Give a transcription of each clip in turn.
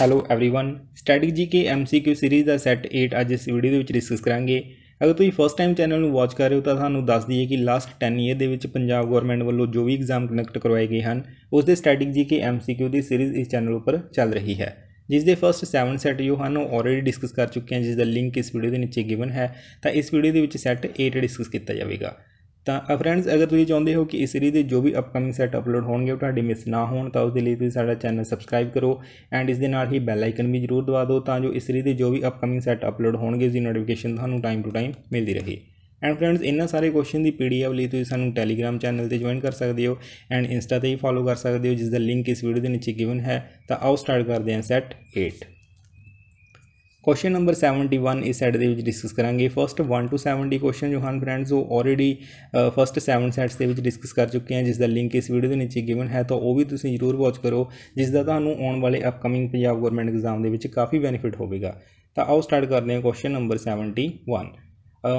hello everyone static G K MCQ series ਦਾ set 8 ਅੱਜ ਇਸ ਵੀਡੀਓ ਦੇ ਵਿੱਚ ਡਿਸਕਸ ਕਰਾਂਗੇ ਅਗਰ ਤੁਸੀਂ ਫਸਟ ਟਾਈਮ ਚੈਨਲ ਨੂੰ ਵਾਚ ਕਰ ਰਹੇ ਹੋ ਤਾਂ ਤੁਹਾਨੂੰ ਦੱਸ ਦਈਏ ਕਿ ਲਾਸਟ 10 ਇਅਰ ਦੇ ਵਿੱਚ ਪੰਜਾਬ ਗਵਰਨਮੈਂਟ ਵੱਲੋਂ ਜੋ ਵੀ ਐਗਜ਼ਾਮ ਕਨੈਕਟ ਕਰਵਾਏ ਗਏ ਹਨ ਉਸ ਦੇ ਸਟੈਟਿਕ ਜੀ ਕੇ ਐਮਸੀਕਿਊ ਦੀ ਸੀਰੀਜ਼ ਇਸ ਚੈਨਲ ਉੱਪਰ ਚੱਲ ਰਹੀ ਹੈ ਜਿਸ ਦੇ ਫਰਸਟ 7 ਸੈੱਟ ਯੂ ਹਨ ਉਹ ਆਲਰੇਡੀ ਡਿਸਕਸ ਕਰ ਚੁੱਕੇ ਹਾਂ ਜਿਸ ਦਾ ਲਿੰਕ ਇਸ ਵੀਡੀਓ ਦੇ ਨੀਚੇ ਗਿਵਨ ਹੈ ਤਾਂ ਇਸ ਵੀਡੀਓ ਦੇ ਵਿੱਚ ਸੈੱਟ 8 ਡਿਸਕਸ ਕੀਤਾ ਜਾਵੇਗਾ ਤਾਂ ਆ ਫਰੈਂਡਸ ਅਗਰ ਤੁਸੀਂ ਚਾਹੁੰਦੇ ਹੋ ਕਿ ਇਸ ਸੀਰੀਜ਼ ਦੇ ਜੋ ਵੀ ਅਪਕਮਿੰਗ ਸੈਟ ਅਪਲੋਡ ਹੋਣਗੇ ਉਹ ਤੁਹਾਡੇ ਮਿਸ ਨਾ ਹੋਣ ਤਾਂ ਉਸ ਦੇ ਲਈ ਤੁਸੀਂ ਸਾਡਾ ਚੈਨਲ ਸਬਸਕ੍ਰਾਈਬ ਕਰੋ ਐਂਡ ਇਸ ਦੇ ਨਾਲ ਹੀ ਬੈਲ ਆਈਕਨ ਵੀ ਜ਼ਰੂਰ ਦਬਾ ਦਿਓ ਤਾਂ ਜੋ ਇਸ ਸੀਰੀਜ਼ ਦੇ ਜੋ ਵੀ ਅਪਕਮਿੰਗ ਸੈਟ ਅਪਲੋਡ ਹੋਣਗੇ ਉਸ ਦੀ ਨੋਟੀਫਿਕੇਸ਼ਨ ਤੁਹਾਨੂੰ ਟਾਈਮ ਟੂ ਟਾਈਮ ਮਿਲਦੀ ਰਹੇ ਐਂਡ ਫਰੈਂਡਸ ਇਹਨਾਂ ਸਾਰੇ ਕੁਐਸਚਨ ਦੀ ਪੀਡੀਐਫ ਲਈ ਤੁਸੀਂ ਸਾਨੂੰ ਟੈਲੀਗ੍ਰam ਚੈਨਲ ਤੇ ਜੁਆਇਨ ਕਰ ਸਕਦੇ ਹੋ ਐਂਡ ਇੰਸਟਾ ਤੇ ਵੀ ਫੋਲੋ ਕਰ ਸਕਦੇ ਹੋ ਜਿਸ ਦਾ ਲਿੰਕ ਇਸ ਵੀਡੀਓ ਦੇ ਨੀਚੇ ਗਿਵਨ ਹੈ ਤਾਂ ਆਓ ਸਟਾਰਟ ਕਰਦੇ ਹਾਂ ਸੈਟ 8 ਕੁਐਸਚਨ ਨੰਬਰ 71 ਇਸ ਸੈਟ ਦੇ ਵਿੱਚ ਡਿਸਕਸ ਕਰਾਂਗੇ ਫਰਸਟ 1 ਟੂ 70 ਕੁਐਸਚਨ ਜੋ ਹਨ ਫਰੈਂਡਸ ਉਹ ਆਲਰੇਡੀ ਫਰਸਟ 7 ਸੈਟਸ ਦੇ ਵਿੱਚ ਡਿਸਕਸ ਕਰ ਚੁੱਕੇ ਹਾਂ ਜਿਸ ਦਾ ਲਿੰਕ ਇਸ ਵੀਡੀਓ ਦੇ ਨੀਚੇ ਗਿਵਨ ਹੈ ਤਾਂ ਉਹ ਵੀ ਤੁਸੀਂ ਜ਼ਰੂਰ ਵਾਚ ਕਰੋ ਜਿਸ ਦਾ ਤੁਹਾਨੂੰ ਆਉਣ ਵਾਲੇ ਅਪਕਮਿੰਗ ਪੰਜਾਬ ਗਵਰਨਮੈਂਟ ਐਗਜ਼ਾਮ ਦੇ ਵਿੱਚ ਕਾਫੀ ਬੈਨੀਫਿਟ ਹੋਵੇਗਾ ਤਾਂ ਆਓ ਸਟਾਰਟ ਕਰਦੇ ਹਾਂ ਕੁਐਸਚਨ ਨੰਬਰ 71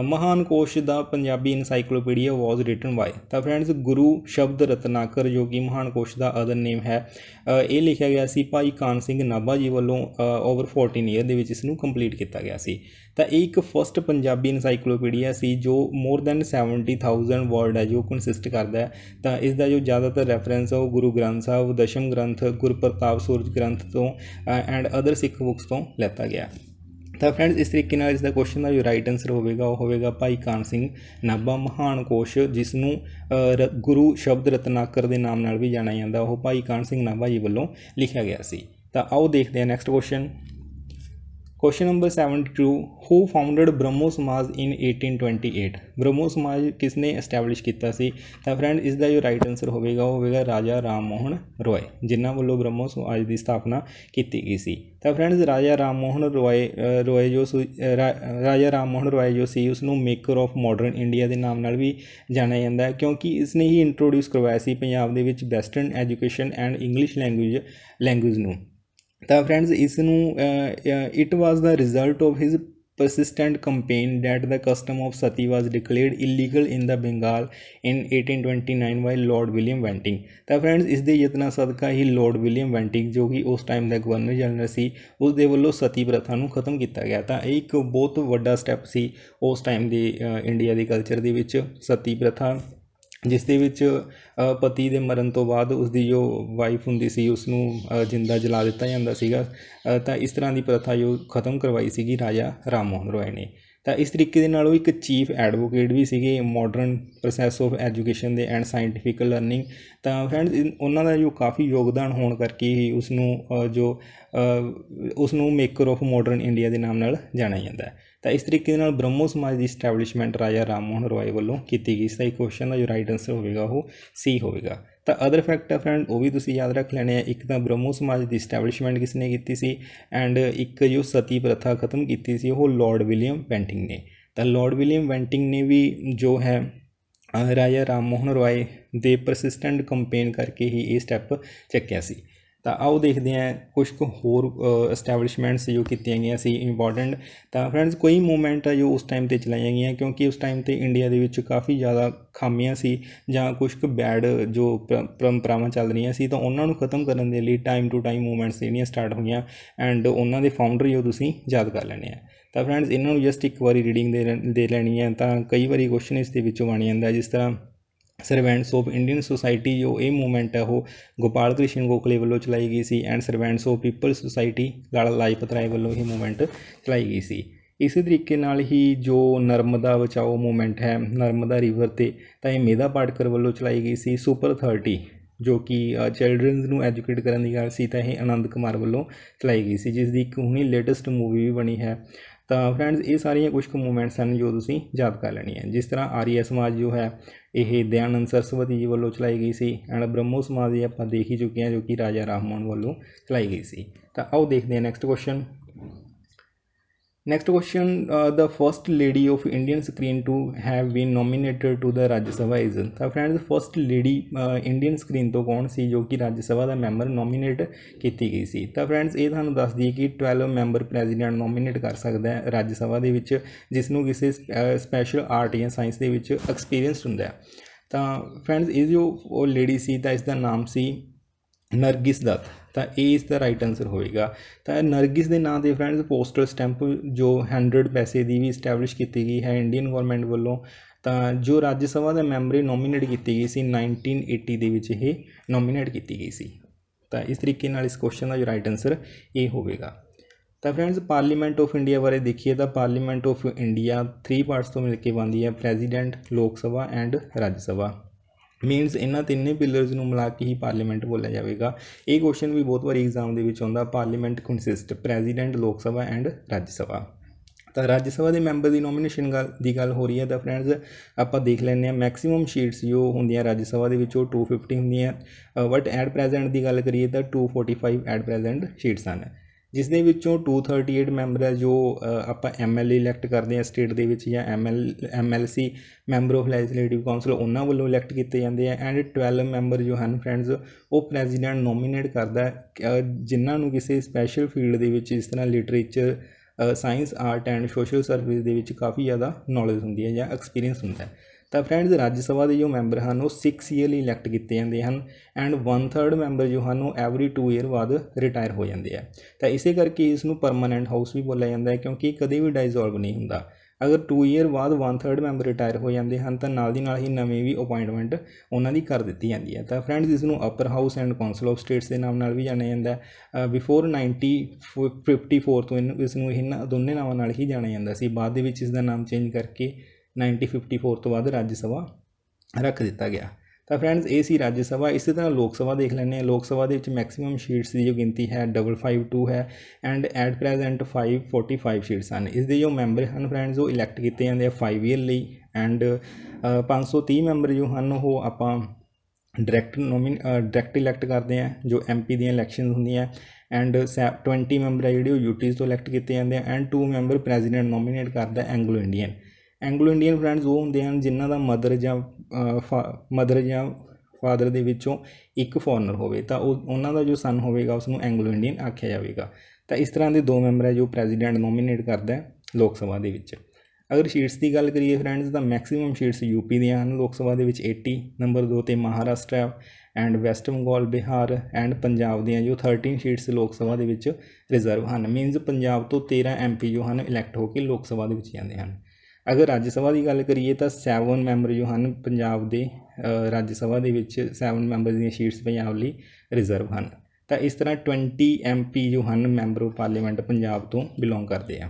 ਮਹਾਨ ਕੋਸ਼ ਦਾ Punjabi encyclopedia was written by ਤਾਂ ਫਰੈਂਡਸ ਗੁਰੂ ਸ਼ਬਦ ਰਤਨਾਕਰ ਜੋ ਕਿ ਮਹਾਨ ਕੋਸ਼ ਦਾ ਅਦਰ ਨੇਮ ਹੈ ਇਹ ਲਿਖਿਆ ਗਿਆ ਸੀ ਭਾਈ ਕਾਨ ਸਿੰਘ ਨਾਭਾ ਜੀ ਵੱਲੋਂ ਓਵਰ 14 ਇਅਰ ਦੇ ਵਿੱਚ ਇਸ ਨੂੰ ਕੰਪਲੀਟ ਕੀਤਾ ਗਿਆ ਸੀ ਤਾਂ ਇਹ ਇੱਕ ਫਰਸਟ ਪੰਜਾਬੀ ਇਨਸਾਈਕਲੋਪੀਡੀਆ ਸੀ ਜੋ ਮੋਰ ਦੈਨ 70000 ਵਰਡ ਹੈ ਜੋ ਕੰਸਿਸਟ ਕਰਦਾ ਹੈ ਤਾਂ ਇਸ ਦਾ ਜੋ ਜ਼ਿਆਦਾਤਰ ਰੈਫਰੈਂਸ ਹੈ ਉਹ ਗੁਰੂ ਗ੍ਰੰਥ ਸਾਹਿਬ ਦਸ਼ਮ ਗ੍ਰੰਥ ਗੁਰਪ੍ਰਤਾਪ ਸੂਰਜ ਗ੍ਰੰਥ ਤੋਂ ਐਂਡ ਅਦਰ ਸਿੱਖ ਬੁੱਕਸ ਤੋਂ ਲੈਤਾ ਗਿਆ ਤਾਂ ਫਰੈਂਡਸ ਇਸ ਤਰੀਕੇ ਨਾਲ ਇਸ ਦਾ ਕੁਐਸਚਨ ਦਾ ਜੋ ਰਾਈਟ ਆਨਸਰ ਹੋਵੇਗਾ ਉਹ ਹੋਵੇਗਾ ਭਾਈ ਕਾਨ ਸਿੰਘ ਨਾਭਾ ਮਹਾਨ ਕੋਸ਼ ਜਿਸ ਨੂੰ ਗੁਰੂ ਸ਼ਬਦ ਰਤਨਾਕਰ ਦੇ ਨਾਮ ਨਾਲ ਵੀ ਜਾਣਿਆ ਜਾਂਦਾ ਉਹ ਭਾਈ ਕਾਨ ਸਿੰਘ ਨਾਭਾ ਜੀ ਵੱਲੋਂ ਲਿਖਿਆ ਗਿਆ ਸੀ ਤਾਂ ਆਓ ਦੇਖਦੇ ਹਾਂ next question question number seventy two who founded Brahmo Samaj in 1828 Brahmo ਸਮਾਜ ਕਿਸ ਨੇ ਐਸਟੈਬਲਿਸ਼ ਕੀਤਾ ਸੀ ਤਾਂ ਫਰੈਂਡ ਇਸ ਦਾ ਜੋ ਰਾਈਟ ਆਨਸਰ ਹੋਵੇਗਾ ਉਹ ਹੋਵੇਗਾ ਰਾਜਾ ਰਾਮ ਮੋਹਨ ਰੋਏ ਜਿਨ੍ਹਾਂ ਵੱਲੋਂ ਬ੍ਰਹਮੋ ਸਮਾਜ ਦੀ ਸਥਾਪਨਾ ਕੀਤੀ ਗਈ ਸੀ ਤਾਂ ਫਰੈਂਡਸ ਰਾਜਾ ਰਾਮ ਮੋਹਨ ਰੋਏ ਰੋਏ ਜੋ ਰਾਜਾ ਰਾਮ ਮੋਹਨ ਰੋਏ ਜੋ ਸੀ ਉਸ ਨੂੰ ਮੇਕਰ ਆਫ ਮਾਡਰਨ ਇੰਡੀਆ ਦੇ ਨਾਮ ਨਾਲ ਵੀ ਜਾਣਿਆ ਜਾਂਦਾ ਹੈ ਕਿਉਂਕਿ ਇਸ ਨੇ ਹੀ ਇੰਟਰੋਡਿਊਸ ਕਰਵਾਇਆ ਸੀ ਪੰਜਾਬ ਦੇ ਵਿੱਚ western education and English language language ਨੂੰ ਤਾਂ ਫਰੈਂਡਸ ਇਸ ਨੂੰ it was the result of his persistent campaign that the custom of sati was declared illegal in the bengal in 1829 by lord william Bentinck ਤਾਂ friends ਇਸ ਦੇ ਯਤਨਾ ਸਦਕਾ ਹੀ Lord William ਵੈਂਟਿੰਗ ਜੋ ਕਿ ਉਸ ਟਾਈਮ ਦਾ ਗਵਰਨਰ ਜਨਰਲ ਸੀ ਉਸ ਦੇ ਵੱਲੋਂ ਸਤੀ ਪ੍ਰਥਾ ਨੂੰ ਖਤਮ ਕੀਤਾ ਗਿਆ ਤਾਂ ਇਹ ਇੱਕ ਬਹੁਤ ਵੱਡਾ ਸਟੈਪ ਸੀ ਉਸ ਟਾਈਮ ਦੇ ਇੰਡੀਆ ਦੇ ਕਲਚਰ ਦੇ ਵਿੱਚ ਸਤੀ ਪ੍ਰਥਾ ਜਿਸ ਦੇ ਵਿੱਚ ਪਤੀ ਦੇ ਮਰਨ ਤੋਂ ਬਾਅਦ ਉਸ ਦੀ ਜੋ ਵਾਈਫ ਹੁੰਦੀ ਸੀ ਉਸ ਨੂੰ ਜਿੰਦਾ ਜਲਾ ਦਿੱਤਾ ਜਾਂਦਾ ਸੀਗਾ ਤਾਂ ਇਸ ਤਰ੍ਹਾਂ ਦੀ ਪ੍ਰਥਾ ਜੋ ਖਤਮ ਕਰਵਾਈ ਸੀਗੀ ਰਾਜਾ ਰਾਮ ਮੋਹਨ ਰਾਏ ਨੇ ਤਾਂ ਇਸ ਤਰੀਕੇ ਦੇ ਨਾਲ ਉਹ ਇੱਕ ਚੀਫ ਐਡਵੋਕੇਟ ਵੀ ਸੀਗੇ ਮਾਡਰਨ ਪ੍ਰੋਸੈਸ ਆਫ ਐਜੂਕੇਸ਼ਨ ਦੇ ਐਂਡ ਸਾਇੰਟੀਫਿਕ ਲਰਨਿੰਗ ਤਾਂ ਫਰੈਂਡਸ ਉਹਨਾਂ ਦਾ ਜੋ ਕਾਫੀ ਯੋਗਦਾਨ ਹੋਣ ਕਰਕੇ ਹੀ ਉਸ ਨੂੰ ਜੋ ਉਸ ਨੂੰ ਮੇਕਰ ਆਫ ਮਾਡਰਨ ਇੰਡੀਆ ਦੇ ਨਾਮ ਨਾਲ ਜਾਣਿਆ ਜਾਂਦਾ ਹੈ ਤਾਂ ਇਸ ਤਰੀਕੇ ਨਾਲ ਬ੍ਰਹਮੋ ਸਮਾਜ ਦੀ ਸਟੈਬਲਿਸ਼ਮੈਂਟ ਰਾਜਾ ਰਾਮ ਮੋਹਨ ਰੋਏ ਵੱਲੋਂ ਕੀਤੀ ਗਈ ਸਹੀ ਕੁਐਸਚਨ ਦਾ ਜੋ ਰਾਈਟ ਆਨਸਰ ਹੋਵੇਗਾ ਉਹ ਸੀ ਹੋਵੇਗਾ ਤਾਂ ਅਦਰ ਫੈਕਟ ਆ ਫਰੈਂਡ ਉਹ ਵੀ ਤੁਸੀਂ ਯਾਦ ਰੱਖ ਲੈਣੇ ਆ ਇੱਕ ਤਾਂ ਬ੍ਰਹਮੋ ਸਮਾਜ ਦੀ ਸਟੈਬਲਿਸ਼ਮੈਂਟ ਕਿਸ ਨੇ ਕੀਤੀ ਸੀ ਐਂਡ ਇੱਕ ਜੋ ਸਤੀ ਪ੍ਰਥਾ ਖਤਮ ਕੀਤੀ ਸੀ ਉਹ ਲਾਰਡ ਵਿਲੀਅਮ ਵੈਂਟਿੰਗ ਨੇ ਤਾਂ ਲਾਰਡ ਵਿਲੀਅਮ ਵੈਂਟਿੰਗ ਨੇ ਵੀ ਜੋ ਹੈ ਰਾਜਾ ਰਾਮ ਮੋਹਨ ਰੋਏ ਦੇ ਪਰਸਿਸਟੈਂਟ ਕੰਪੇਨ ਕਰਕੇ ਹੀ ਇਹ ਸਟੈਪ ਚੱਕਿਆ ਸੀ ਤਾਂ ਆਓ ਦੇਖਦੇ ਆਂ ਕੁਝ ਕੁ ਹੋਰ ਐਸਟੈਬਲਿਸ਼ਮੈਂਟਸ ਜੋ ਕੀਤੀਆਂ ਗਈਆਂ ਸੀ ਇੰਪੋਰਟੈਂਟ ਤਾਂ ਫਰੈਂਡਸ ਕੋਈ ਮੂਵਮੈਂਟ ਆ ਜੋ ਉਸ ਟਾਈਮ ਤੇ ਚਲਾਈਆਂ ਗਈਆਂ ਕਿਉਂਕਿ ਉਸ ਟਾਈਮ ਤੇ ਇੰਡੀਆ ਦੇ ਵਿੱਚ ਕਾਫੀ ਜ਼ਿਆਦਾ ਖਾਮੀਆਂ ਸੀ ਜਾਂ ਕੁਝ ਕੁ ਬੈਡ ਜੋ ਪਰੰਪਰਾਵਾਂ ਚੱਲ ਰਹੀਆਂ ਸੀ ਤਾਂ ਉਹਨਾਂ ਨੂੰ ਖਤਮ ਕਰਨ ਦੇ ਲਈ ਟਾਈਮ ਟੂ ਟਾਈਮ ਮੂਵਮੈਂਟਸ ਜਿਹੜੀਆਂ ਸਟਾਰਟ ਹੋਈਆਂ ਐਂਡ ਉਹਨਾਂ ਦੇ ਫਾਊਂਡਰ ਜੋ ਤੁਸੀਂ ਯਾਦ ਕਰ ਲੈਣੇ ਆ ਤਾਂ ਫਰੈਂਡਸ ਇਹਨਾਂ ਨੂੰ ਜਸਟ ਇੱਕ ਵਾਰੀ ਰੀਡਿੰਗ ਦੇ ਦੇ ਲੈਣੀ ਹੈ ਤਾਂ ਕਈ ਵਾਰੀ ਕੁਐਸਚਨ ਇਸ ਦੇ ਵਿੱਚੋਂ ਬਣ ਜਾਂਦਾ ਜਿਸ ਤਰ੍ਹਾਂ ਸਰਵੈਂਟਸ ਆਫ ਇੰਡੀਅਨ ਸੋਸਾਇਟੀ ਜੋ ਇਹ ਮੂਵਮੈਂਟ ਹੈ ਉਹ ਗੋਪਾਲ ਕ੍ਰਿਸ਼ਨ ਗੋਖਲੇ ਵੱਲੋਂ ਚਲਾਈ ਗਈ ਸੀ and servants of people society Lal Lajpat Rai ਵੱਲੋਂ ਇਹ ਮੂਵਮੈਂਟ ਚਲਾਈ ਗਈ ਸੀ ਇਸੇ ਤਰੀਕੇ ਨਾਲ ਹੀ ਜੋ ਨਰਮਦਾ ਬਚਾਓ ਮੂਵਮੈਂਟ ਹੈ ਨਰਮਦਾ ਰਿਵਰ ਤੇ ਤਾਂ ਇਹ ਮੇਧਾ ਪਾਟਕਰ ਵੱਲੋਂ ਚਲਾਈ ਗਈ ਸੀ ਸੁਪਰ 30 ਜੋ ਕਿ ਚਿਲਡਰਨਸ ਨੂੰ ਐਜੂਕੇਟ ਕਰਨ ਦੀ ਗੱਲ ਸੀ ਤਾਂ ਇਹ ਆਨੰਦ ਕੁਮਾਰ ਵੱਲੋਂ ਚਲਾਈ ਗਈ ਸੀ ਜਿਸ ਦੀ ਇੱਕ ਹੁਣੀ ਲੇਟੈਸਟ ਮੂਵੀ ਵੀ ਬਣੀ ਹੈ ਤਾਂ ਫਰੈਂਡਸ ਇਹ ਸਾਰੀਆਂ ਕੁਝ ਕੁ ਮੂਵਮੈਂਟਸ ਹਨ ਜੋ ਤੁਸੀਂ ਯਾਦ ਕਰ ਲੈਣੀਆਂ ਜਿਸ ਤਰ੍ਹਾਂ ਆਰੀਆ ਸਮਾਜ ਜੋ ਹੈ ਇਹ ਦਿਆਨੰਦ ਸਰਸਵਤੀ ਜੀ ਵੱਲੋਂ ਚਲਾਈ ਗਈ ਸੀ ਐਂਡ ਬ੍ਰਹਮੋ ਸਮਾਜ ਇਹ ਆਪਾਂ ਦੇਖ ਹੀ ਚੁੱਕੇ ਹਾਂ ਜੋ ਕਿ ਰਾਜਾ ਰਾਮ ਵੱਲੋਂ ਚਲਾਈ ਗਈ ਸੀ ਤਾਂ ਆਓ ਦੇਖਦੇ ਹਾਂ next question next question the first lady of Indian screen to have been nominated to to Rajya Sabha Sabha ਤਾਂ friends first lady Indian screen ਤੋਂ ਕੌਣ ਸੀ ਜੋ ਕਿ ਰਾਜ ਸਭਾ ਦਾ ਮੈਂਬਰ ਨੋਮੀਨੇਟ ਕੀਤੀ ਗਈ ਸੀ ਤਾਂ ਫਰੈਂਡਸ ਇਹ ਤੁਹਾਨੂੰ ਦੱਸ ਦਈਏ ਕਿ 12 ਮੈਂਬਰ ਪ੍ਰੈਜ਼ੀਡੈਂਟ ਨੋਮੀਨੇਟ ਕਰ ਸਕਦਾ ਹੈ ਰਾਜ ਸਭਾ ਦੇ ਵਿੱਚ ਜਿਸ ਨੂੰ ਕਿਸੇ ਸਪੈਸ਼ਲ ਆਰਟ ਜਾਂ ਸਾਇੰਸ ਦੇ ਵਿੱਚ ਐਕਸਪੀਰੀਅੰਸਡ ਹੁੰਦਾ ਹੈ ਤਾਂ ਫਰੈਂਡਸ ਇਹ ਜੋ ਉਹ ਲੇਡੀ ਸੀ ਤਾਂ ਇਸ ਦਾ ਨਾਮ ਸੀ ਨਰਗਿਸ ਦਾ ਤਾਂ ਇਹ ਇਸ ਦਾ ਰਾਈਟ ਆਨਸਰ ਹੋਏਗਾ ਤਾਂ ਨਰਗਿਸ ਦੇ ਨਾਂ ਦੇ ਫਰੈਂਡਸ ਪੋਸਟਲ ਸਟੈਂਪ ਜੋ 100 ਪੈਸੇ ਦੀ ਵੀ ਸਟੈਬਲਿਸ਼ ਕੀਤੀ ਗਈ ਹੈ ਇੰਡੀਅਨ ਗਵਰਨਮੈਂਟ ਵੱਲੋਂ ਤਾਂ ਜੋ ਰਾਜ ਸਭਾ ਦੇ ਮੈਂਬਰ ਨੋਮੀਨੇਟ ਕੀਤੀ ਗਈ ਸੀ 1980 ਦੇ ਵਿੱਚ ਇਹ ਨੋਮੀਨੇਟ ਕੀਤੀ ਗਈ ਸੀ ਤਾਂ ਇਸ ਤਰੀਕੇ ਨਾਲ ਇਸ ਕੁਐਸਚਨ ਦਾ ਜੋ ਰਾਈਟ ਆਨਸਰ ਇਹ ਹੋਵੇਗਾ ਤਾਂ ਫਰੈਂਡਸ ਪਾਰਲੀਮੈਂਟ ਆਫ ਇੰਡੀਆ ਬਾਰੇ ਦੇਖੀਏ ਤਾਂ ਪਾਰਲੀਮੈਂਟ ਆਫ ਇੰਡੀਆ 3 ਪਾਰਟਸ ਤੋਂ ਮਿਲ ਕੇ ਬਣਦੀ ਹੈ ਪ੍ਰੈਜ਼ੀਡੈਂਟ ਲੋਕ ਸਭਾ ਐਂਡ ਰਾਜ ਸਭਾ ਮੀਨਸ ਇਹਨਾਂ ਤਿੰਨੇ ਪਿਲਰਸ ਨੂੰ ਮਿਲਾ ਕੇ ਹੀ ਪਾਰਲੀਮੈਂਟ ਬੋਲਿਆ ਜਾਵੇਗਾ ਇਹ ਕੁਐਸਚਨ ਵੀ ਬਹੁਤ ਵਾਰੀ ਐਗਜ਼ਾਮ ਦੇ ਵਿੱਚ ਆਉਂਦਾ ਪਾਰਲੀਮੈਂਟ ਕੰਸਿਸਟ ਪ੍ਰੈਜ਼ੀਡੈਂਟ ਲੋਕ ਸਭਾ ਐਂਡ ਰਾਜ ਸਭਾ ਤਾਂ ਰਾਜ ਸਭਾ ਦੇ ਮੈਂਬਰ ਦੀ ਨੋਮੀਨੇਸ਼ਨ ਦੀ ਗੱਲ ਹੋ ਰਹੀ ਹੈ ਤਾਂ ਫਰੈਂਡਸ ਆਪਾਂ ਦੇਖ ਲੈਂਦੇ ਆ ਮੈਕਸਿਮਮ ਸੀਟਸ ਜੋ ਹੁੰਦੀਆਂ ਰਾਜ ਸਭਾ ਦੇ ਵਿੱਚ ਉਹ 250 ਹੁੰਦੀਆਂ ਬਟ ਐਟ ਪ੍ਰੈਜ਼ੈਂਟ ਦੀ ਗੱਲ ਕਰੀਏ ਤਾਂ 245 ਐਟ ਪ੍ਰੈਜ਼ੈਂਟ ਸੀਟਸ ਹਨ ਜਿਸ ਦੇ ਵਿੱਚੋਂ 238 ਮੈਂਬਰ ਹੈ ਜੋ ਆਪਾਂ ਐਮਐਲਏ ਇਲੈਕਟ ਕਰਦੇ ਆ ਸਟੇਟ ਦੇ ਵਿੱਚ ਜਾਂ ML MLC member of legislative council ਉਹਨਾਂ ਵੱਲੋਂ ਇਲੈਕਟ ਕੀਤੇ ਜਾਂਦੇ ਆ ਐਂਡ 12 ਮੈਂਬਰ ਜੋ ਹਨ ਫਰੈਂਡਸ ਉਹ ਪ੍ਰੈਜ਼ੀਡੈਂਟ ਨੋਮੀਨੇਟ ਕਰਦਾ ਜਿਨ੍ਹਾਂ ਨੂੰ ਕਿਸੇ ਸਪੈਸ਼ਲ ਫੀਲਡ ਦੇ ਵਿੱਚ ਇਸ ਤਰ੍ਹਾਂ literature science art and social service ਦੇ ਵਿੱਚ ਕਾਫੀ ਜ਼ਿਆਦਾ ਨੌਲੇਜ ਹੁੰਦੀ ਹੈ ਜਾਂ ਐਕਸਪੀਰੀਅੰਸ ਹੁੰਦਾ ਹੈ ਤਾਂ ਫਰੈਂਡਸ ਰਾਜ ਸਭਾ ਦੇ ਜੋ ਮੈਂਬਰ ਹਨ ਉਹ 6 ਲਈ ਇਲੈਕਟ ਕੀਤੇ ਜਾਂਦੇ ਹਨ ਐਂਡ 1/3 ਮੈਂਬਰ ਜੋ ਹਨ ਉਹ ਐਵਰੀ 2 ਇਅਰ ਬਾਅਦ ਰਿਟਾਇਰ ਹੋ ਜਾਂਦੇ ਆ ਤਾਂ ਇਸੇ ਕਰਕੇ ਇਸ ਨੂੰ ਪਰਮਨੈਂਟ ਹਾਊਸ ਵੀ ਬੋਲਿਆ ਜਾਂਦਾ ਹੈ ਕਿਉਂਕਿ ਕਦੇ ਵੀ ਡਾਈਜ਼ੋਲਵ ਨਹੀਂ ਹੁੰਦਾ ਅਗਰ 2 ਇਅਰ ਬਾਅਦ 1/3 ਮੈਂਬਰ ਰਿਟਾਇਰ ਹੋ ਜਾਂਦੇ ਹਨ ਤਾਂ ਨਾਲ ਦੀ ਨਾਲ ਹੀ ਨਵੇਂ ਵੀ ਅਪਾਇੰਟਮੈਂਟ ਉਹਨਾਂ ਦੀ ਕਰ ਦਿੱਤੀ ਜਾਂਦੀ ਹੈ ਤਾਂ ਫਰੈਂਡਸ ਇਸ ਨੂੰ upper house and council of states ਦੇ ਨਾਮ ਨਾਲ ਵੀ ਜਾਣਿਆ ਜਾਂਦਾ ਹੈ ਬਿਫੋਰ 1954 ਤੋਂ ਇਸ ਨੂੰ ਇਹਨਾਂ ਦੋਨੇ ਨਾਵਾਂ ਨਾਲ ਹੀ ਜਾਣਿਆ ਜਾਂਦਾ ਸੀ ਬਾਅਦ ਦੇ ਵਿੱਚ ਇਸ ਦਾ ਨਾਮ ਚੇਂਜ ਕਰਕੇ 1954 ਤੋਂ ਬਾਅਦ ਰਾਜ ਸਭਾ ਰੱਖ ਦਿੱਤਾ ਗਿਆ ਤਾਂ ਫਰੈਂਡਸ ਇਹ ਸੀ ਰਾਜ ਸਭਾ ਇਸੇ ਤਰ੍ਹਾਂ ਲੋਕ ਸਭਾ ਦੇਖ ਲੈਣੇ ਆ ਲੋਕ ਸਭਾ ਦੇ ਵਿੱਚ ਮੈਕਸਿਮਮ ਸੀਟਸ ਦੀ ਜੋ ਗਿਣਤੀ ਹੈ 552 ਹੈ ਐਂਡ ਐਟ ਪ੍ਰੈਜ਼ੈਂਟ 545 ਸੀਟਸ ਹਨ ਇਸ ਦੇ ਜੋ ਮੈਂਬਰ ਹਨ ਫਰੈਂਡਸ ਉਹ ਇਲੈਕਟ ਕੀਤੇ ਜਾਂਦੇ ਆ 5 ਇਅਰ ਲਈ ਐਂਡ 530 ਮੈਂਬਰ ਜੋ ਹਨ ਉਹ ਆਪਾਂ ਡਾਇਰੈਕਟ ਨੋਮਿਨ ਡਾਇਰੈਕਟ ਇਲੈਕਟ ਕਰਦੇ ਆ ਜੋ ਐਮਪੀ ਦੀਆਂ ਇਲੈਕਸ਼ਨਸ ਹੁੰਦੀਆਂ ਐਂਡ 20 ਮੈਂਬਰ ਜਿਹੜੇ ਉਹ ਯੂਟੀਜ਼ ਤੋਂ ਇਲੈਕਟ ਕੀਤੇ ਜਾਂਦੇ ਆ ਐਂਡ 2 ਮੈਂਬਰ ਪ੍ਰੈਜ਼ੀਡੈਂਟ ਨੋਮੀਨੇਟ ਕਰਦਾ Anglo Indian Anglo Indian friends ਉਹ ਹੁੰਦੇ ਹਨ ਜਿਨ੍ਹਾਂ ਦਾ ਮਦਰ ਜਾਂ ਮਦਰ ਜਾਂ ਫਾਦਰ ਦੇ ਵਿੱਚੋਂ ਇੱਕ ਫੋਰਨਰ ਹੋਵੇ ਤਾਂ ਉਹ ਉਹਨਾਂ ਦਾ ਜੋ ਸਨ ਹੋਵੇਗਾ ਉਸ ਨੂੰ ਐਂਗਲੋ ਇੰਡੀਅਨ ਆਖਿਆ ਜਾਵੇਗਾ ਤਾਂ ਇਸ ਤਰ੍ਹਾਂ ਦੇ ਦੋ ਮੈਂਬਰ ਹੈ ਜੋ ਪ੍ਰੈਜ਼ੀਡੈਂਟ ਨੋਮੀਨੇਟ ਕਰਦਾ ਹੈ ਲੋਕ ਸਭਾ ਦੇ ਵਿੱਚ ਅਗਰ ਸੀਟਸ ਦੀ ਗੱਲ ਕਰੀਏ ਫਰੈਂਡਸ ਤਾਂ ਮੈਕਸਿਮਮ ਸੀਟਸ ਯੂਪੀ ਦੀਆਂ ਹਨ ਲੋਕ ਸਭਾ ਦੇ ਵਿੱਚ 80 ਨੰਬਰ 2 ਤੇ ਮਹਾਰਾਸ਼ਟਰ ਐਂਡ ਵੈਸਟ ਬੰਗਾਲ ਬਿਹਾਰ ਐਂਡ ਪੰਜਾਬ ਦੀਆਂ ਜੋ 13 ਸੀਟਸ ਲੋਕ ਸਭਾ ਦੇ ਵਿੱਚ ਰਿਜ਼ਰਵ ਹਨ ਮੀਨਸ ਪੰਜਾਬ ਤੋਂ 13 ਐਮਪੀ ਜੋ ਹਨ ਇਲੈਕਟ ਹੋ ਕੇ ਲੋਕ ਸਭਾ ਦੇ ਵਿੱਚ ਜਾਂਦੇ ਹਨ ਅਗਰ ਰਾਜ ਸਭਾ ਦੀ ਗੱਲ ਕਰੀਏ ਤਾਂ 7 ਮੈਂਬਰ ਜੋ ਹਨ ਪੰਜਾਬ ਦੇ ਰਾਜ ਸਭਾ ਦੇ ਵਿੱਚ 7 ਮੈਂਬਰ ਦੀਆਂ ਸੀਟਸ ਪੰਜਾਬ ਲਈ ਰਿਜ਼ਰਵ ਹਨ ਤਾਂ ਇਸ ਤਰ੍ਹਾਂ 20 ਐਮਪੀ ਜੋ ਹਨ ਮੈਂਬਰ ਆਫ ਪਾਰਲੀਮੈਂਟ ਪੰਜਾਬ ਤੋਂ ਬਿਲੋਂਗ ਕਰਦੇ ਆ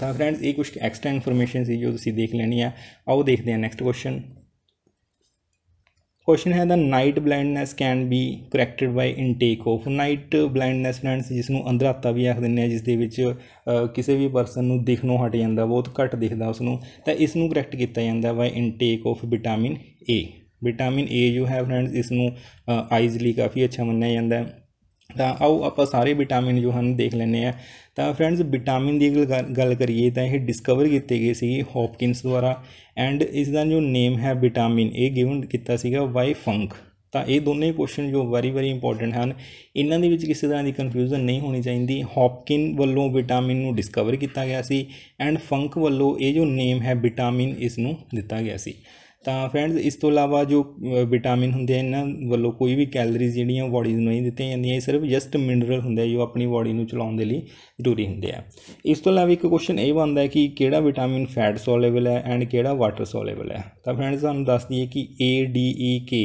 ਤਾਂ ਫਰੈਂਡਸ ਇਹ ਕੁਝ ਐਕਸਟਰਾ ਇਨਫੋਰਮੇਸ਼ਨ ਸੀ ਜੋ ਤੁਸੀਂ ਦੇਖ ਲੈਣੀ ਆ ਆਓ ਦੇਖਦੇ ਹਾਂ ਨੈਕਸਟ ਕੁਐਸਚਨ ਕੁਐਸਚਨ ਹੈ the night blindness can be corrected by intake of night blindness friends ਜਿਸ ਨੂੰ ਅੰਧਰਾਤਾ ਵੀ ਆਖ ਦਿੰਦੇ ਆ ਜਿਸ ਦੇ ਵਿੱਚ ਕਿਸੇ ਵੀ ਪਰਸਨ ਨੂੰ ਦਿਖਣੋਂ ਹਟ ਜਾਂਦਾ ਬਹੁਤ ਘੱਟ ਦਿਖਦਾ ਉਸ ਨੂੰ ਤਾਂ ਇਸ ਨੂੰ ਕਰੈਕਟ ਕੀਤਾ ਜਾਂਦਾ by intake of vitamin A vitamin A ਯੂ ਹੈ ਫਰੈਂਡਸ ਇਸ ਨੂੰ ਆਈਜ਼ ਲਈ ਕਾਫੀ ਅੱਛਾ ਮੰਨਿਆ ਜਾਂਦਾ ਹੈ ਤਾਂ ਆਓ ਆਪਾਂ ਸਾਰੇ ਵਿਟਾਮਿਨ ਜੋ ਹਨ ਦੇਖ ਲੈਂਦੇ ਆ ਤਾਂ ਫਰੈਂਡਸ ਵਿਟਾਮਿਨ ਦੀ ਗੱਲ ਕਰੀਏ ਤਾਂ ਇਹ ਡਿਸਕਵਰ ਕੀਤੇ ਗਏ ਸੀ ਹੌਪਕਿੰਸ ਦੁਆਰਾ ਐਂਡ ਇਸ ਦਾ ਜੋ ਨੇਮ ਹੈ ਵਿਟਾਮਿਨ ਇਹ ਗਿਵਨ ਕੀਤਾ ਸੀਗਾ ਵਾਈ ਫੰਕ ਤਾਂ ਇਹ ਦੋਨੇ ਕੁਐਸਚਨ ਜੋ ਵੈਰੀ ਵੈਰੀ ਇੰਪੋਰਟੈਂਟ ਹਨ ਇਹਨਾਂ ਦੇ ਵਿੱਚ ਕਿਸੇ ਤਰ੍ਹਾਂ ਦੀ ਕਨਫਿਊਜ਼ਨ ਨਹੀਂ ਹੋਣੀ ਚਾਹੀਦੀ ਹੌਪਕਿਨ ਵੱਲੋਂ ਵਿਟਾਮਿਨ ਨੂੰ ਡਿਸਕਵਰ ਕੀਤਾ ਗਿਆ ਸੀ ਐਂਡ ਫੰਕ ਵੱਲੋਂ ਇਹ ਜੋ ਨੇਮ ਹੈ ਵਿਟਾਮਿਨ ਇਸ ਨੂੰ ਦਿੱਤਾ ਗਿਆ ਸੀ ਤਾਂ ਫਰੈਂਡਸ ਇਸ ਤੋਂ ਇਲਾਵਾ ਜੋ ਵਿਟਾਮਿਨ ਹੁੰਦੇ ਆ ਇਹਨਾਂ ਵੱਲੋਂ ਕੋਈ ਵੀ ਕੈਲਰੀਜ਼ ਜਿਹੜੀਆਂ ਬਾਡੀ ਨੂੰ ਨਹੀਂ ਦਿੱਤੀਆਂ ਜਾਂਦੀਆਂ ਇਹ ਸਿਰਫ ਜਸਟ ਮਿਨਰਲ ਹੁੰਦੇ ਆ ਜੋ ਆਪਣੀ ਬਾਡੀ ਨੂੰ ਚਲਾਉਣ ਦੇ ਲਈ ਜ਼ਰੂਰੀ ਹੁੰਦੇ ਆ ਇਸ ਤੋਂ ਇਲਾਵਾ ਇੱਕ ਕੁਐਸਚਨ ਇਹ ਬਣਦਾ ਹੈ ਕਿ ਕਿਹੜਾ ਵਿਟਾਮਿਨ ਫੈਟ ਸੋਲੇਬਲ ਹੈ ਐਂਡ ਕਿਹੜਾ ਵਾਟਰ ਸੋਲੇਬਲ ਹੈ ਤਾਂ ਫਰੈਂਡਸ ਤੁਹਾਨੂੰ ਦੱਸ ਦਈਏ ਕਿ A D E K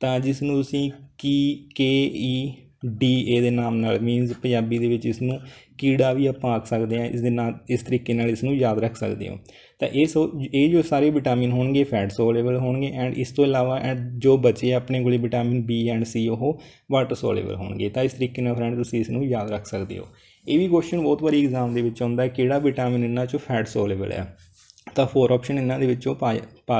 ਤਾਂ ਜਿਸ ਨੂੰ ਤੁਸੀਂ ਕੀ K E ਡੀ ਦੇ ਨਾਮ ਨਾਲ ਮੀਨਸ ਪੰਜਾਬੀ ਦੇ ਵਿੱਚ ਇਸ ਨੂੰ ਕੀੜਾ ਵੀ ਆਪਾਂ ਆਖ ਸਕਦੇ ਆ ਇਸ ਦੇ ਨਾਲ ਇਸ ਤਰੀਕੇ ਨਾਲ ਇਸ ਨੂੰ ਯਾਦ ਰੱਖ ਸਕਦੇ ਹੋ ਤਾਂ ਇਹ ਸੋ ਇਹ ਜੋ ਸਾਰੇ ਵਿਟਾਮਿਨ ਹੋਣਗੇ ਫੈਟ ਸੋਲੇਬਲ ਹੋਣਗੇ ਐਂਡ ਇਸ ਤੋਂ ਇਲਾਵਾ ਐਂਡ ਜੋ ਬਚੇ ਆਪਣੇ ਕੋਲੇ ਵਿਟਾਮਿਨ ਬੀ ਐਂਡ ਸੀ ਉਹ ਵਾਟਰ ਸੋਲੇਬਲ ਹੋਣਗੇ ਤਾਂ ਇਸ ਤਰੀਕੇ ਨਾਲ ਫਰੈਂਡ ਤੁਸੀਂ ਇਸ ਨੂੰ ਯਾਦ ਰੱਖ ਸਕਦੇ ਹੋ ਇਹ ਵੀ ਕੁਐਸਚਨ ਬਹੁਤ ਵਾਰੀ ਐਗਜ਼ਾਮ ਦੇ ਵਿੱਚ ਆਉਂਦਾ ਹੈ ਕਿਹੜਾ ਵਿਟਾਮਿਨ ਇਹਨਾਂ ਚੋਂ ਫੈਟ ਸੋਲੇਬਲ ਹੈ ਤਾਂ ਫੋਰ ਆਪਸ਼ਨ ਇਹਨਾਂ ਦੇ ਵਿੱਚੋਂ ਪਾ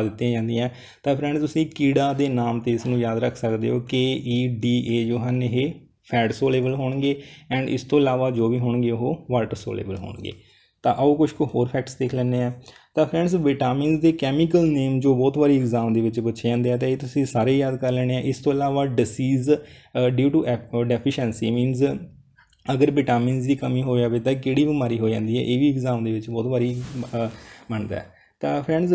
ਦਿੱਤੀਆਂ ਜਾਂਦੀਆਂ ਤਾਂ ਫਰੈਂਡ ਤੁਸੀਂ ਕੀੜਾ ਦੇ ਨਾਮ ਤੇ ਇਸ ਨੂੰ ਯਾਦ ਰੱਖ ਸਕਦੇ ਹੋ ਕੇ ਈ ਡੀ ਏ ਜੋ ਹਨ ਇਹ ਫੈਟ ਸੋਲੇਬਲ ਹੋਣਗੇ ਐਂਡ ਇਸ ਤੋਂ ਇਲਾਵਾ ਜੋ ਵੀ ਹੋਣਗੇ ਉਹ ਵਾਟਰ ਸੋਲੇਬਲ ਹੋਣਗੇ ਤਾਂ ਆਓ ਕੁਝ ਕੁ ਹੋਰ ਫੈਕਟਸ ਦੇਖ ਲੈਂਦੇ ਆ ਤਾਂ ਫਰੈਂਡਸ ਵਿਟਾਮਿਨਸ ਦੇ ਕੈਮੀਕਲ ਨੇਮ ਜੋ ਬਹੁਤ ਵਾਰੀ ਐਗਜ਼ਾਮ ਦੇ ਵਿੱਚ ਪੁੱਛੇ ਜਾਂਦੇ ਆ ਤਾਂ ਇਹ ਤੁਸੀਂ ਸਾਰੇ ਯਾਦ ਕਰ ਲੈਣੇ ਆ ਇਸ ਤੋਂ ਇਲਾਵਾ disease due to deficiency means ਅਗਰ ਵਿਟਾਮਿਨਸ ਦੀ ਕਮੀ ਹੋ ਜਾਵੇ ਤਾਂ ਕਿਹੜੀ ਬਿਮਾਰੀ ਹੋ ਜਾਂਦੀ ਹੈ ਇਹ ਵੀ ਐਗਜ਼ਾਮ ਦੇ ਵਿੱਚ ਬਹੁਤ ਵਾਰੀ ਮੰਨਦਾ ਹੈ ਤਾਂ ਫਰੈਂਡਸ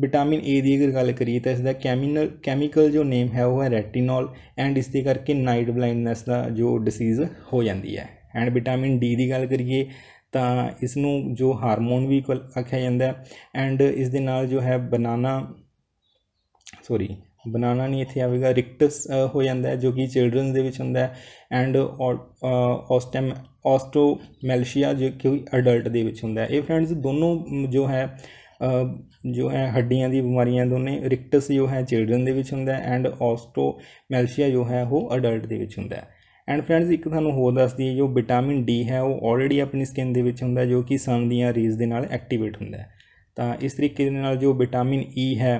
ਵਿਟਾਮਿਨ ਏ ਦੀ ਅਗਰ ਗੱਲ ਕਰੀਏ ਤਾਂ ਇਸ ਦਾ ਕੈਮੀਨਲ ਕੈਮੀਕਲ ਜੋ ਨੇਮ ਹੈ ਉਹ ਹੈ ਰੈਟੀਨੋਲ ਐਂਡ ਇਸ ਦੇ ਕਰਕੇ ਨਾਈਟ ਬਲਾਈਂਡਨੈਸ ਦਾ ਜੋ ਡਿਸੀਜ਼ ਹੋ ਜਾਂਦੀ ਹੈ ਐਂਡ ਵਿਟਾਮਿਨ ਡੀ ਦੀ ਗੱਲ ਕਰੀਏ ਤਾਂ ਇਸ ਨੂੰ ਜੋ ਹਾਰਮੋਨ ਵੀ ਆਖਿਆ ਜਾਂਦਾ ਐਂਡ ਇਸ ਦੇ ਨਾਲ ਜੋ ਹੈ ਬਨਾਨਾ ਸੌਰੀ ਬਨਾਨਾ ਨਹੀਂ ਇੱਥੇ ਆਵੇਗਾ ਰਿਕਟਸ ਹੋ ਜਾਂਦਾ ਹੈ ਜੋ ਕਿ ਚਿਲड्रन ਦੇ ਵਿੱਚ ਹੁੰਦਾ ਹੈ ਐਂਡ ਔਸਟਮ ਔਸਟੋਮੈਲਸ਼ੀਆ ਜੋ ਕਿ ਅਡਲਟ ਦੇ ਵਿੱਚ ਹੁੰਦਾ ਹੈ ਇਹ ਫਰੈਂਡਸ ਦੋਨੋਂ ਜੋ ਹੈ ਜੋ ਹੈ ਹੱਡੀਆਂ ਦੀ ਬਿਮਾਰੀਆਂ ਦੋਨੇ ਰਿਕਟਸ ਜੋ ਹੈ ਚਿਲड्रन ਦੇ ਵਿੱਚ ਹੁੰਦਾ ਹੈ ਐਂਡ ਆਸਟੋਮੈਲਸ਼ੀਆ ਜੋ ਹੈ ਉਹ ਅਡਲਟ ਦੇ ਵਿੱਚ ਹੁੰਦਾ ਹੈ ਐਂਡ ਫਰੈਂਡਸ ਇੱਕ ਤੁਹਾਨੂੰ ਹੋਰ ਦੱਸ ਦਈਏ ਜੋ ਵਿਟਾਮਿਨ ਡੀ ਹੈ ਉਹ ਆਲਰੇਡੀ ਆਪਣੀ ਸਕਿਨ ਦੇ ਵਿੱਚ ਹੁੰਦਾ ਜੋ ਕਿ ਸਨ ਦੀਆਂ ਰੇਜ਼ ਦੇ ਨਾਲ ਐਕਟੀਵੇਟ ਹੁੰਦਾ ਹੈ ਤਾਂ ਇਸ ਤਰੀਕੇ ਦੇ ਨਾਲ ਜੋ ਵਿਟਾਮਿਨ ਈ e ਹੈ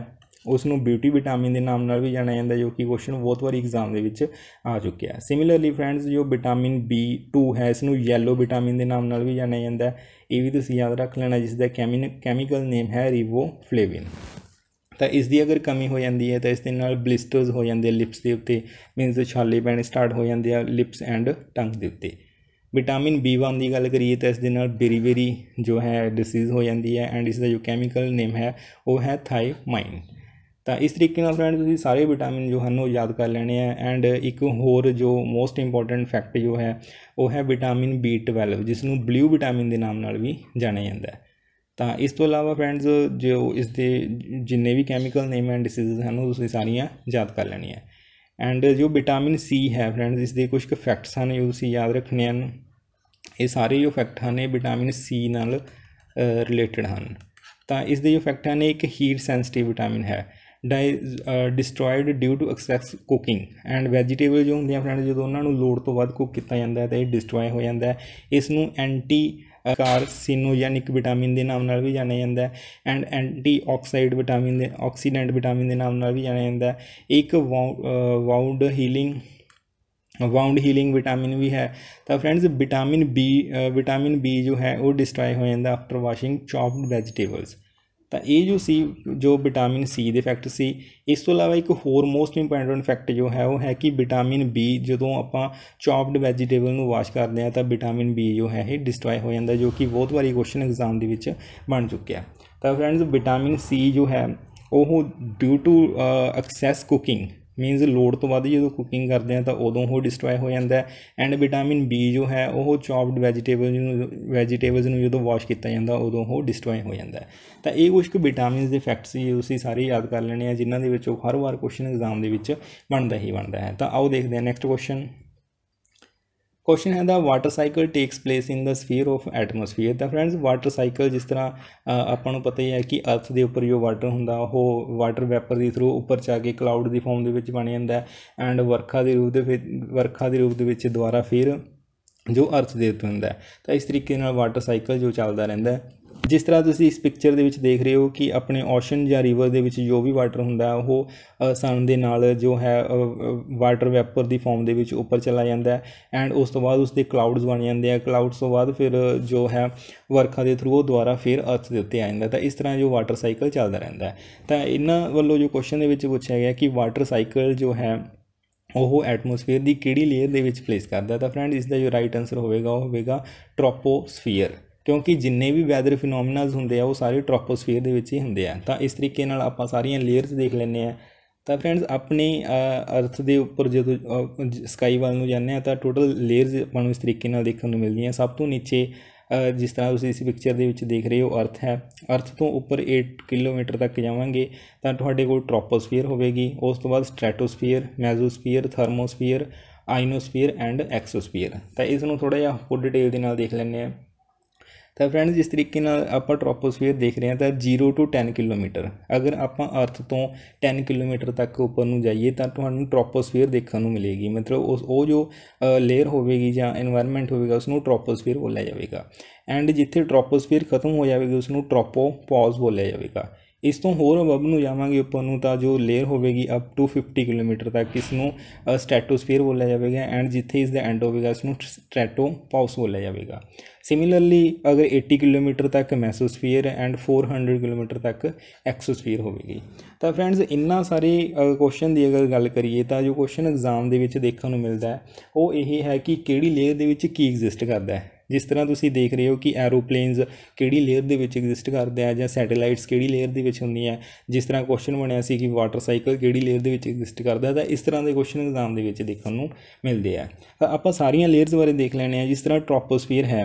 ਉਸ ਨੂੰ ਬਿਊਟੀ ਵਿਟਾਮਿਨ ਦੇ ਨਾਮ ਨਾਲ ਵੀ ਜਾਣਿਆ ਜਾਂਦਾ ਜੋ ਕਿ ਕੁਐਸਚਨ ਬਹੁਤ ਵਾਰੀ ਐਗਜ਼ਾਮ ਦੇ ਵਿੱਚ ਆ ਚੁੱਕਿਆ ਸਿਮਿਲਰਲੀ ਫਰੈਂਡਸ ਜੋ ਵਿਟਾਮਿਨ ਬੀ 2 ਹੈ ਇਸ ਨੂੰ ਯੈਲੋ ਵਿਟਾਮਿਨ ਦੇ ਨਾਮ ਨਾਲ ਵੀ ਜਾਣਿਆ ਜਾਂਦਾ ਇਹ ਵੀ ਤੁਸੀਂ ਯਾਦ ਰੱਖ ਲੈਣਾ ਜਿਸ ਦਾ ਕੈਮੀਕਲ ਨੇਮ ਹੈ ਰਿਵੋਫਲੇਵਿਨ ਤਾਂ ਇਸ ਦੀ ਅਗਰ ਕਮੀ ਹੋ ਜਾਂਦੀ ਹੈ ਤਾਂ ਇਸ ਦੇ ਨਾਲ ਬਲਿਸਟਰਸ ਹੋ ਜਾਂਦੇ ਆ ਲਿਪਸ ਦੇ ਉੱਤੇ ਮੀਨਸ ਛਾਲੇ ਪੈਣੇ ਸਟਾਰਟ ਹੋ ਜਾਂਦੇ ਆ ਲਿਪਸ ਐਂਡ ਟੰਗ ਦੇ ਉੱਤੇ ਵਿਟਾਮਿਨ B1 ਦੀ ਗੱਲ ਕਰੀਏ ਤਾਂ ਇਸ ਦੇ ਨਾਲ ਬੇਰੀ ਜੋ ਹੈ ਡਿਸੀਜ਼ ਹੋ ਜਾਂਦੀ ਹੈ ਐਂਡ ਇਸ ਦਾ ਜੋ ਕੈਮੀਕਲ ਨੇਮ ਹੈ ਉਹ ਹੈ ਥਾਈਮਾਈਨ ਤਾਂ ਇਸ ਤਰੀਕੇ ਨਾਲ ਫਰੈਂਡ ਤੁਸੀਂ ਸਾਰੇ ਵਿਟਾਮਿਨ ਜੋ ਹਨ ਉਹ ਯਾਦ ਕਰ ਲੈਣੇ ਆ ਐਂਡ ਇੱਕ ਹੋਰ ਜੋ ਮੋਸਟ ਇੰਪੋਰਟੈਂਟ ਫੈਕਟ ਜੋ ਹੈ ਉਹ ਹੈ ਵਿਟਾਮਿਨ B12 ਜਿਸ ਨੂੰ ਬਲੂ ਵਿਟਾਮਿਨ ਦੇ ਨਾਮ ਨਾਲ ਵੀ ਜਾਣਿਆ ਜਾਂਦਾ ਹੈ ਤਾਂ ਇਸ ਤੋਂ ਇਲਾਵਾ ਫਰੈਂਡਸ ਜੋ ਇਸ ਦੇ ਜਿੰਨੇ ਵੀ ਕੈਮੀਕਲ ਨੇਮ ਐਂਡ ਡਿਸੀਜ਼ਸ ਹਨ ਉਹ ਤੁਸੀਂ ਸਾਰੀਆਂ ਯਾਦ ਕਰ ਲੈਣੀਆਂ ਐਂਡ ਜੋ ਵਿਟਾਮਿਨ ਸੀ ਹੈ ਫਰੈਂਡਸ ਇਸ ਦੇ ਕੁਝ ਕੁ ਫੈਕਟਸ ਹਨ ਜੋ ਤੁਸੀਂ ਯਾਦ ਰੱਖਣੇ ਹਨ ਇਹ ਸਾਰੇ ਜੋ ਫੈਕਟ ਹਨ ਇਹ ਵਿਟਾਮਿਨ ਸੀ ਨਾਲ ਰਿਲੇਟਡ ਹਨ ਤਾਂ ਇਸ ਦੇ ਜੋ ਫੈਕਟ ਹਨ ਇੱਕ ਹੀਟ ਸੈਂਸਿਟਿਵ ਵਿਟਾਮਿਨ ਹੈ destroyed due to excess cooking and vegetable ਜੋ ਹੁੰਦੀਆਂ ਫਰੈਂਡ ਜਦੋਂ ਉਹਨਾਂ ਨੂੰ ਲੋੜ ਤੋਂ ਵੱਧ ਕੁੱਕ ਕੀਤਾ ਜਾਂਦਾ ਹੈ ਤਾਂ ਇਹ ਡਿਸਟਰੋਏ ਹੋ ਜਾਂਦਾ ਹੈ ਇਸ ਨੂੰ ਐਂਟੀ ਕਾਰਸਿਨੋਜੈਨਿਕ ਵਿਟਾਮਿਨ ਦੇ ਨਾਮ ਨਾਲ ਵੀ ਜਾਣਿਆ ਜਾਂਦਾ ਹੈ ਐਂਡ ਐਂਟੀਆਕਸਾਈਡ ਵਿਟਾਮਿਨ ਦੇ ਆਕਸੀਡੈਂਟ ਵਿਟਾਮਿਨ ਦੇ ਨਾਮ ਨਾਲ ਵੀ ਜਾਣਿਆ ਜਾਂਦਾ ਹੈ ਇੱਕ wound healing wound healing vitamin ਵੀ ਹੈ ਤਾਂ friends vitamin B vitamin B ਜੋ ਹੈ ਉਹ ਡਿਸਟਰੋਏ ਹੋ ਜਾਂਦਾ ਆਫਟਰ ਵਾਸ਼ਿੰਗ ਚੌਪਡ ਵੈਜੀਟੇਬਲਸ ਤਾਂ ਇਹ ਜੋ ਸੀ ਜੋ ਵਿਟਾਮਿਨ ਸੀ ਦੇ ਇਫੈਕਟ ਸੀ ਇਸ ਤੋਂ ਇਲਾਵਾ ਇੱਕ ਹੋਰ ਮੋਸਟ ਇੰਪੋਰਟੈਂਟ ਇਫੈਕਟ ਜੋ ਹੈ ਉਹ ਹੈ ਕਿ ਵਿਟਾਮਿਨ ਬੀ ਜਦੋਂ ਆਪਾਂ ਚੌਪਡ ਵੈਜੀਟੇਬਲ ਨੂੰ ਵਾਸ਼ ਕਰਦੇ ਆ ਤਾਂ ਵਿਟਾਮਿਨ ਬੀ ਜੋ ਹੈ ਇਹ ਡਿਸਟਰੋਏ ਹੋ ਜਾਂਦਾ ਜੋ ਕਿ ਬਹੁਤ ਵਾਰੀ ਕੁਐਸਚਨ ਐਗਜ਼ਾਮ ਦੇ ਵਿੱਚ ਬਣ ਚੁੱਕਿਆ ਤਾਂ ਫਰੈਂਡਸ ਵਿਟਾਮਿਨ ਸੀ ਜੋ ਹੈ ਉਹ due to excess cooking means load ਤੋਂ ਵੱਧ ਜਦੋਂ ਕੁਕਿੰਗ ਕਰਦੇ ਆ ਤਾਂ ਉਦੋਂ ਉਹ ਡਿਸਟਰੋਏ ਹੋ ਜਾਂਦਾ ਐਂਡ ਵਿਟਾਮਿਨ ਬੀ ਜੋ ਹੈ ਉਹ ਚੌਪਡ ਵੈਜੀਟੇਬਲ ਨੂੰ ਵੈਜੀਟੇਬਲਸ ਨੂੰ ਜਦੋਂ ਵਾਸ਼ ਕੀਤਾ ਜਾਂਦਾ ਉਦੋਂ ਉਹ ਡਿਸਟਰੋਏ ਹੋ ਜਾਂਦਾ ਤਾਂ ਇਹ ਕੁਝ ਕੁ ਵਿਟਾਮਿਨਸ ਦੇ ਫੈਕਟਸ ਸੀ ਤੁਸੀਂ ਸਾਰੇ ਯਾਦ ਕਰ ਲੈਣੇ ਆ ਜਿਨ੍ਹਾਂ ਦੇ ਵਿੱਚੋਂ ਹਰ ਵਾਰ ਕੁਐਸਚਨ ਐਗਜ਼ਾਮ ਦੇ ਵਿੱਚ ਬਣਦਾ ਹੀ ਬਣਦਾ ਹੈ ਤਾਂ ਆਓ ਦੇਖਦੇ ਹਾਂ ਨੈਕਸਟ ਕੁਐਸਚਨ ਕੁਐਸਚਨ ਹੈ the water cycle takes place in the sphere of atmosphere ਤਾਂ ਫਰੈਂਡਸ ਵਾਟਰ ਸਾਈਕਲ ਜਿਸ ਤਰ੍ਹਾਂ ਆਪਾਂ ਨੂੰ ਪਤਾ ਹੀ ਹੈ ਕਿ ਅਰਥ ਦੇ ਉੱਪਰ ਜੋ ਵਾਟਰ ਹੁੰਦਾ ਉਹ ਵਾਟਰ ਵੈਪਰ ਦੇ ਥਰੂ ਉੱਪਰ ਚਾ ਕੇ ਕਲਾਊਡ ਦੀ ਫਾਰਮ ਦੇ ਵਿੱਚ ਬਣ ਜਾਂਦਾ ਐਂਡ ਵਰਖਾ ਦੇ ਰੂਪ ਦੇ ਵਰਖਾ ਦੇ ਰੂਪ ਦੇ ਵਿੱਚ ਦੁਬਾਰਾ ਫਿਰ ਜੋ ਅਰਥ ਦੇ ਉੱਤੇ ਹੁੰਦਾ ਤਾਂ ਇਸ ਤਰੀਕੇ ਨਾਲ ਵਾਟਰ ਸਾਈਕਲ ਜੋ ਚੱਲਦਾ ਰਹਿੰਦਾ ਜਿਸ ਤਰ੍ਹਾਂ ਤੁਸੀਂ ਇਸ ਪਿਕਚਰ ਦੇ ਵਿੱਚ ਦੇਖ ਰਹੇ ਹੋ ਕਿ ਆਪਣੇ ਓਸ਼ਨ ਜਾਂ ਰਿਵਰ ਦੇ ਵਿੱਚ ਜੋ ਵੀ ਵਾਟਰ ਹੁੰਦਾ ਹੈ ਉਹ ਸਨ ਦੇ ਨਾਲ ਜੋ ਹੈ ਵਾਟਰ ਵੈਪਰ ਦੀ ਫਾਰਮ ਦੇ ਵਿੱਚ ਉੱਪਰ ਚਲਾ ਜਾਂਦਾ ਹੈ ਐਂਡ ਉਸ ਤੋਂ ਬਾਅਦ ਉਸ ਦੇ ਕਲਾਉਡਸ ਬਣ ਜਾਂਦੇ ਆ ਕਲਾਉਡਸ ਤੋਂ ਬਾਅਦ ਫਿਰ ਜੋ ਹੈ ਵਰਖਾ ਦੇ ਥਰੂ ਉਹ ਦੁਆਰਾ ਫਿਰ ਅਰਥ ਦੇ ਉੱਤੇ ਆ ਜਾਂਦਾ ਤਾਂ ਇਸ ਤਰ੍ਹਾਂ ਜੋ ਵਾਟਰ ਸਾਈਕਲ ਚੱਲਦਾ ਰਹਿੰਦਾ ਹੈ ਤਾਂ ਇਹਨਾਂ ਵੱਲੋਂ ਜੋ ਕੁਐਸਚਨ ਦੇ ਵਿੱਚ ਪੁੱਛਿਆ ਗਿਆ ਕਿ ਵਾਟਰ ਸਾਈਕਲ ਜੋ ਹੈ ਉਹ ਐਟਮੋਸਫੇਅਰ ਦੀ ਕਿਹੜੀ ਲੇਅਰ ਦੇ ਵਿੱਚ ਪਲੇਸ ਕਰਦਾ ਤਾਂ ਫਰੈਂਡ ਇਸ ਦਾ ਜੋ ਰਾਈਟ ਆਨਸਰ ਹੋਵੇਗਾ ਉਹ ਹੋਵੇਗਾ ਟ੍ਰੋਪੋਸਫੀਅਰ ਕਿਉਂਕਿ ਜਿੰਨੇ ਵੀ ਵੈਦਰ ਫੀਨੋਮੀਨਲਸ ਹੁੰਦੇ ਆ ਉਹ ਸਾਰੇ ਟ੍ਰੋਪੋਸਫੀਅਰ ਦੇ ਵਿੱਚ ਹੀ ਹੁੰਦੇ ਆ ਤਾਂ ਇਸ ਤਰੀਕੇ ਨਾਲ ਆਪਾਂ ਸਾਰੀਆਂ ਲੇਅਰਸ ਦੇਖ ਲੈਣੇ ਆ ਤਾਂ ਫਰੈਂਡਸ ਆਪਣੀ ਅਰਥ ਦੇ ਉੱਪਰ ਜਦੋਂ ਸਕਾਈ ਵੱਲ ਨੂੰ ਜਾਂਦੇ ਆ ਤਾਂ ਟੋਟਲ ਲੇਅਰਸ ਆਪਾਂ ਨੂੰ ਇਸ ਤਰੀਕੇ ਨਾਲ ਦੇਖਣ ਨੂੰ ਮਿਲਦੀਆਂ ਸਭ ਤੋਂ ਨੀਚੇ ਜਿਸ ਤਰ੍ਹਾਂ ਤੁਸੀਂ ਇਸ ਪਿਕਚਰ ਦੇ ਵਿੱਚ ਦੇਖ ਰਹੇ ਹੋ ਅਰਥ ਹੈ ਅਰਥ ਤੋਂ ਉੱਪਰ 8 ਕਿਲੋਮੀਟਰ ਤੱਕ ਜਾਵਾਂਗੇ ਤਾਂ ਤੁਹਾਡੇ ਕੋਲ ਟ੍ਰੋਪੋਸਫੀਅਰ ਹੋਵੇਗੀ ਉਸ ਤੋਂ ਬਾਅਦ ਸਟ੍ਰੈਟੋਸਫੀਅਰ ਮੈਜ਼ੋਸਫੀਅਰ ਥਰਮੋਸਫੀਅਰ ਆਇਨੋਸਫੀਅਰ ਐਂਡ ਐਕਸੋਸਫੀਅਰ ਤਾਂ ਇਸ ਨੂੰ ਥੋੜਾ ਜਿਹਾ ਹੋਰ ਡਿਟੇਲ ਦੇ ਨਾਲ ਦੇਖ ਲੈਂਦੇ ਆ ਤਾਂ ਫਰੈਂਡਸ ਜਿਸ ਤਰੀਕੇ ਨਾਲ ਆਪਾਂ ਟ੍ਰੋਪੋਸਫੀਅਰ ਦੇਖ ਰਹੇ ਹਾਂ ਤਾਂ 0 ਤੋਂ 10 ਕਿਲੋਮੀਟਰ ਅਗਰ ਆਪਾਂ ਅਰਥ ਤੋਂ 10 ਕਿਲੋਮੀਟਰ ਤੱਕ ਉੱਪਰ ਨੂੰ ਜਾਈਏ ਤਾਂ ਤੁਹਾਨੂੰ ਟ੍ਰੋਪੋਸਫੀਅਰ ਦੇਖਣ ਨੂੰ ਮਿਲੇਗੀ ਮਤਲਬ ਉਸ ਉਹ ਜੋ ਲੇਅਰ ਹੋਵੇਗੀ ਜਾਂ এনवायरमेंट ਹੋਵੇਗਾ ਉਸ ਨੂੰ ਟ੍ਰੋਪੋਸਫੀਅਰ ਬੋਲਿਆ ਜਾਵੇਗਾ ਐਂਡ ਜਿੱਥੇ ਟ੍ਰੋਪੋਸਫੀਅਰ ਖਤਮ ਹੋ ਜਾਵੇਗੀ ਉਸ ਨੂੰ ਟ੍ਰੋਪੋਪੌਜ਼ ਬੋਲਿਆ ਜਾਵੇਗਾ ਇਸ ਤੋਂ ਹੋਰ ਅਬਬ ਨੂੰ ਜਾਵਾਂਗੇ ਉੱਪਰ ਨੂੰ ਤਾਂ ਜੋ ਲੇਅਰ ਹੋਵੇਗੀ ਅਪ ਟੂ 50 ਕਿਲੋਮੀਟਰ ਤੱਕ ਇਸ ਨੂੰ ਸਟੈਟੋਸਫੀਅਰ ਬੋਲਿਆ ਜਾਵੇਗਾ ਐਂਡ ਜਿੱਥੇ ਇਸ ਦਾ ਐਂਡ ਹੋਵੇਗਾ ਇਸ ਨੂੰ ਸਟ੍ਰੈਟੋਪੌਸ ਬੋਲਿਆ ਜਾਵੇਗਾ ਸਿਮਿਲਰਲੀ ਅਗਰ 80 ਕਿਲੋਮੀਟਰ ਤੱਕ ਮੈਸੋਸਫੀਅਰ ਐਂਡ 400 ਕਿਲੋਮੀਟਰ ਤੱਕ ਐਕਸੋਸਫੀਅਰ ਹੋਵੇਗੀ ਤਾਂ ਫਰੈਂਡਸ ਇੰਨਾ ਸਾਰੇ ਕੁਐਸਚਨ ਦੀ ਅਗਰ ਗੱਲ ਕਰੀਏ ਤਾਂ ਜੋ ਕੁਐਸਚਨ ਐਗਜ਼ਾਮ ਦੇ ਵਿੱਚ ਦੇਖਣ ਨੂੰ ਮਿਲਦਾ ਹੈ ਉਹ ਇਹ ਹੈ ਕਿ ਕਿਹੜੀ ਲੇਅਰ ਦੇ ਵਿੱਚ ਕੀ ਐਗਜ਼ਿਸਟ ਕਰਦਾ ਹੈ ਜਿਸ ਤਰ੍ਹਾਂ ਤੁਸੀਂ ਦੇਖ ਰਹੇ ਹੋ ਕਿ ਐਰੋਪਲੇਨਸ ਕਿਹੜੀ ਲੇਅਰ ਦੇ ਵਿੱਚ ਐਗਜ਼ਿਸਟ ਕਰਦੇ ਆ ਜਾਂ ਸੈਟੇਲਾਈਟਸ ਕਿਹੜੀ ਲੇਅਰ ਦੇ ਵਿੱਚ ਹੁੰਦੀਆਂ ਜਿਸ ਤਰ੍ਹਾਂ ਕੁਐਸਚਨ ਬਣਿਆ ਸੀ ਕਿ ਵਾਟਰ ਸਾਈਕਲ ਕਿਹੜੀ ਲੇਅਰ ਦੇ ਵਿੱਚ ਐਗਜ਼ਿਸਟ ਕਰਦਾ ਤਾਂ ਇਸ ਤਰ੍ਹਾਂ ਦੇ ਕੁਐਸਚਨ ਐਗਜ਼ਾਮ ਦੇ ਵਿੱਚ ਦੇਖਣ ਨੂੰ ਮਿਲਦੇ ਆ ਤਾਂ ਆਪਾਂ ਸਾਰੀਆਂ ਲੇਅਰਸ ਬਾਰੇ ਦੇਖ ਲੈਣੇ ਆ ਜਿਸ ਤਰ੍ਹਾਂ ਟ੍ਰੋਪੋਸਫੀਅਰ ਹੈ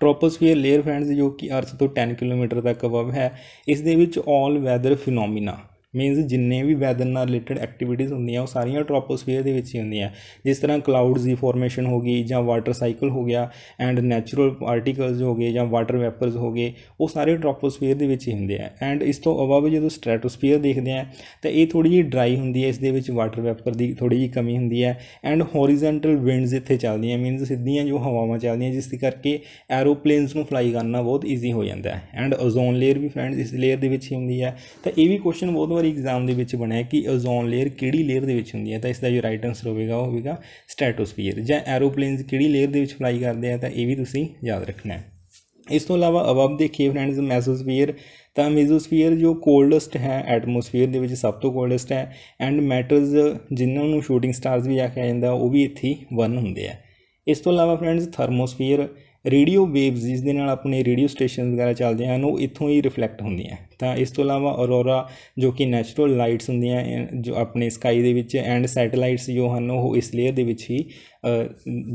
ਟ੍ਰੋਪੋਸਫੀਅਰ ਲੇਅਰ ਫੈਂਟਸ ਜੋ ਕਿ ਅਰਥ ਤੋਂ ਟੈੱਨ ਕਿਲੋਮੀਟਰ ਤੱਕ ਅਬਵ ਹੈ ਇਸ ਦੇ ਵਿੱਚ ਆਲ ਵੈਦਰ ਫਿਨੋਮੀਨਾ ਮੀਨਸ ਜਿੰਨੇ ਵੀ ਵੈਦਰ ਨਾਲ ਰਿਲੇਟਡ ਐਕਟੀਵਿਟੀਜ਼ ਹੁੰਦੀਆਂ ਉਹ ਸਾਰੀਆਂ ਟ੍ਰੋਪੋਸਫੀਅਰ ਦੇ ਵਿੱਚ ਹੀ ਹੁੰਦੀਆਂ ਜਿਸ ਤਰ੍ਹਾਂ ਕਲਾਊਡਸ ਦੀ ਫਾਰਮੇਸ਼ਨ ਹੋ ਗਈ ਜਾਂ ਵਾਟਰ ਸਾਈਕਲ ਹੋ ਗਿਆ ਐਂਡ ਨੇਚਰਲ ਪਾਰਟੀਕਲਸ ਹੋ ਗਏ ਜਾਂ ਵਾਟਰ ਵੈਪਰਸ ਹੋ ਗਏ ਉਹ ਸਾਰੇ ਟ੍ਰੋਪੋਸਫੀਅਰ ਦੇ ਵਿੱਚ ਹੀ ਹੁੰਦੇ ਆ ਐਂਡ ਇਸ ਤੋਂ ਅਲਾਵਾ ਜਦੋਂ ਸਟ੍ਰੈਟੋਸਫੀਅਰ ਦੇਖਦੇ ਆ ਤਾਂ ਇਹ ਥੋੜੀ ਜਿਹੀ ਡਰਾਈ ਹੁੰਦੀ ਹੈ ਇਸ ਦੇ ਵਿੱਚ ਵਾਟਰ ਵੈਪਰ ਦੀ ਥੋੜੀ ਜਿਹੀ ਕਮੀ ਹੁੰਦੀ ਹੈ ਐਂਡ ਹੋਰੀਜ਼ੋਨਟਲ ਵਿੰਡਸ ਇੱਥੇ ਚੱਲਦੀਆਂ ਮੀਨਸ ਸਿੱਧੀਆਂ ਜੋ ਹਵਾਵਾਂ ਚੱਲਦੀਆਂ ਜਿਸ ਦੇ ਕਰਕੇ ਐਰੋਪਲੇਨਸ ਨੂੰ ਫਲਾਈ ਕਰਨਾ ਬਹੁਤ ਈਜ਼ੀ ਹੋ ਜਾਂਦਾ ਐਂਡ ਓਜ਼ੋਨ ਲੇਅਰ ਵੀ ਫਰੈਂਡਸ ਇਸ ਲੇਅਰ ਦੇ ਵਿੱਚ ਹੀ ਹੁੰਦੀ ਹੈ ਤਾਂ ਇਹ ਵੀ ਕੁਐਸਚਨ ਬਹੁਤ ਵਾਰੀ ਐਗਜ਼ਾਮ ਦੇ ਵਿੱਚ ਬਣਿਆ ਕਿ ਓਜ਼ੋਨ ਲੇਅਰ ਕਿਹੜੀ ਲੇਅਰ ਦੇ ਵਿੱਚ ਹੁੰਦੀ ਹੈ ਤਾਂ ਇਸ ਦਾ ਜੋ ਰਾਈਟ ਆਨਸਰ ਹੋਵੇਗਾ ਉਹ ਹੋਵੇਗਾ ਸਟ੍ਰੈਟੋਸਫੀਅਰ ਜਾਂ ਐਰੋਪਲੇਨਸ ਕਿਹੜੀ ਲੇਅਰ ਦੇ ਵਿੱਚ ਫਲਾਈ ਕਰਦੇ ਆ ਤਾਂ ਇਹ ਵੀ ਤੁਸੀਂ ਯਾਦ ਰੱਖਣਾ ਹੈ ਇਸ ਤੋਂ ਇਲਾਵਾ ਅਬਵ ਦੇ ਦੇਖੀਏ ਫਰੈਂਡਸ ਮੈਸੋਸਫੀਅਰ ਤਾਂ ਮੈਸੋਸਫੀਅਰ ਜੋ ਕੋਲਡਸਟ ਹੈ ਐਟਮੋਸਫੀਅਰ ਦੇ ਵਿੱਚ ਸਭ ਤੋਂ ਕੋਲਡਸਟ ਹੈ ਐਂਡ ਮੈਟਰਸ ਜਿਨ੍ਹਾਂ ਨੂੰ ਸ਼ੂਟਿੰਗ ਸਟਾਰਸ ਵੀ ਆਖਿਆ ਜਾਂਦਾ ਉਹ ਵੀ ਇੱਥੇ ਵਨ ਹੁੰਦੇ ਆ ਇਸ ਤੋਂ ਇਲਾਵਾ ਫਰੈਂਡਸ ਥਰਮੋਸਫੀਅਰ ਰੇਡੀਓ ਵੇਵਸ ਜਿਸ ਦੇ ਨਾਲ ਆਪਣੇ ਰੇਡੀਓ ਸਟੇਸ਼ਨ ਵਗੈਰਾ ਚੱਲਦੇ ਹਨ ਉਹ ਇੱਥੋਂ ਹੀ ਰਿਫਲੈਕਟ ਹੁੰਦੀਆਂ ਤਾਂ ਇਸ ਤੋਂ ਇਲਾਵਾ ਔਰੋਰਾ ਜੋ ਕਿ ਨੈਚੁਰਲ ਲਾਈਟਸ ਹੁੰਦੀਆਂ ਜੋ ਆਪਣੇ ਸਕਾਈ ਦੇ ਵਿੱਚ ਐਂਡ ਸੈਟੇਲਾਈਟਸ ਜੋ ਹਨ ਉਹ ਇਸ ਲੇਅਰ ਦੇ ਵਿੱਚ ਹੀ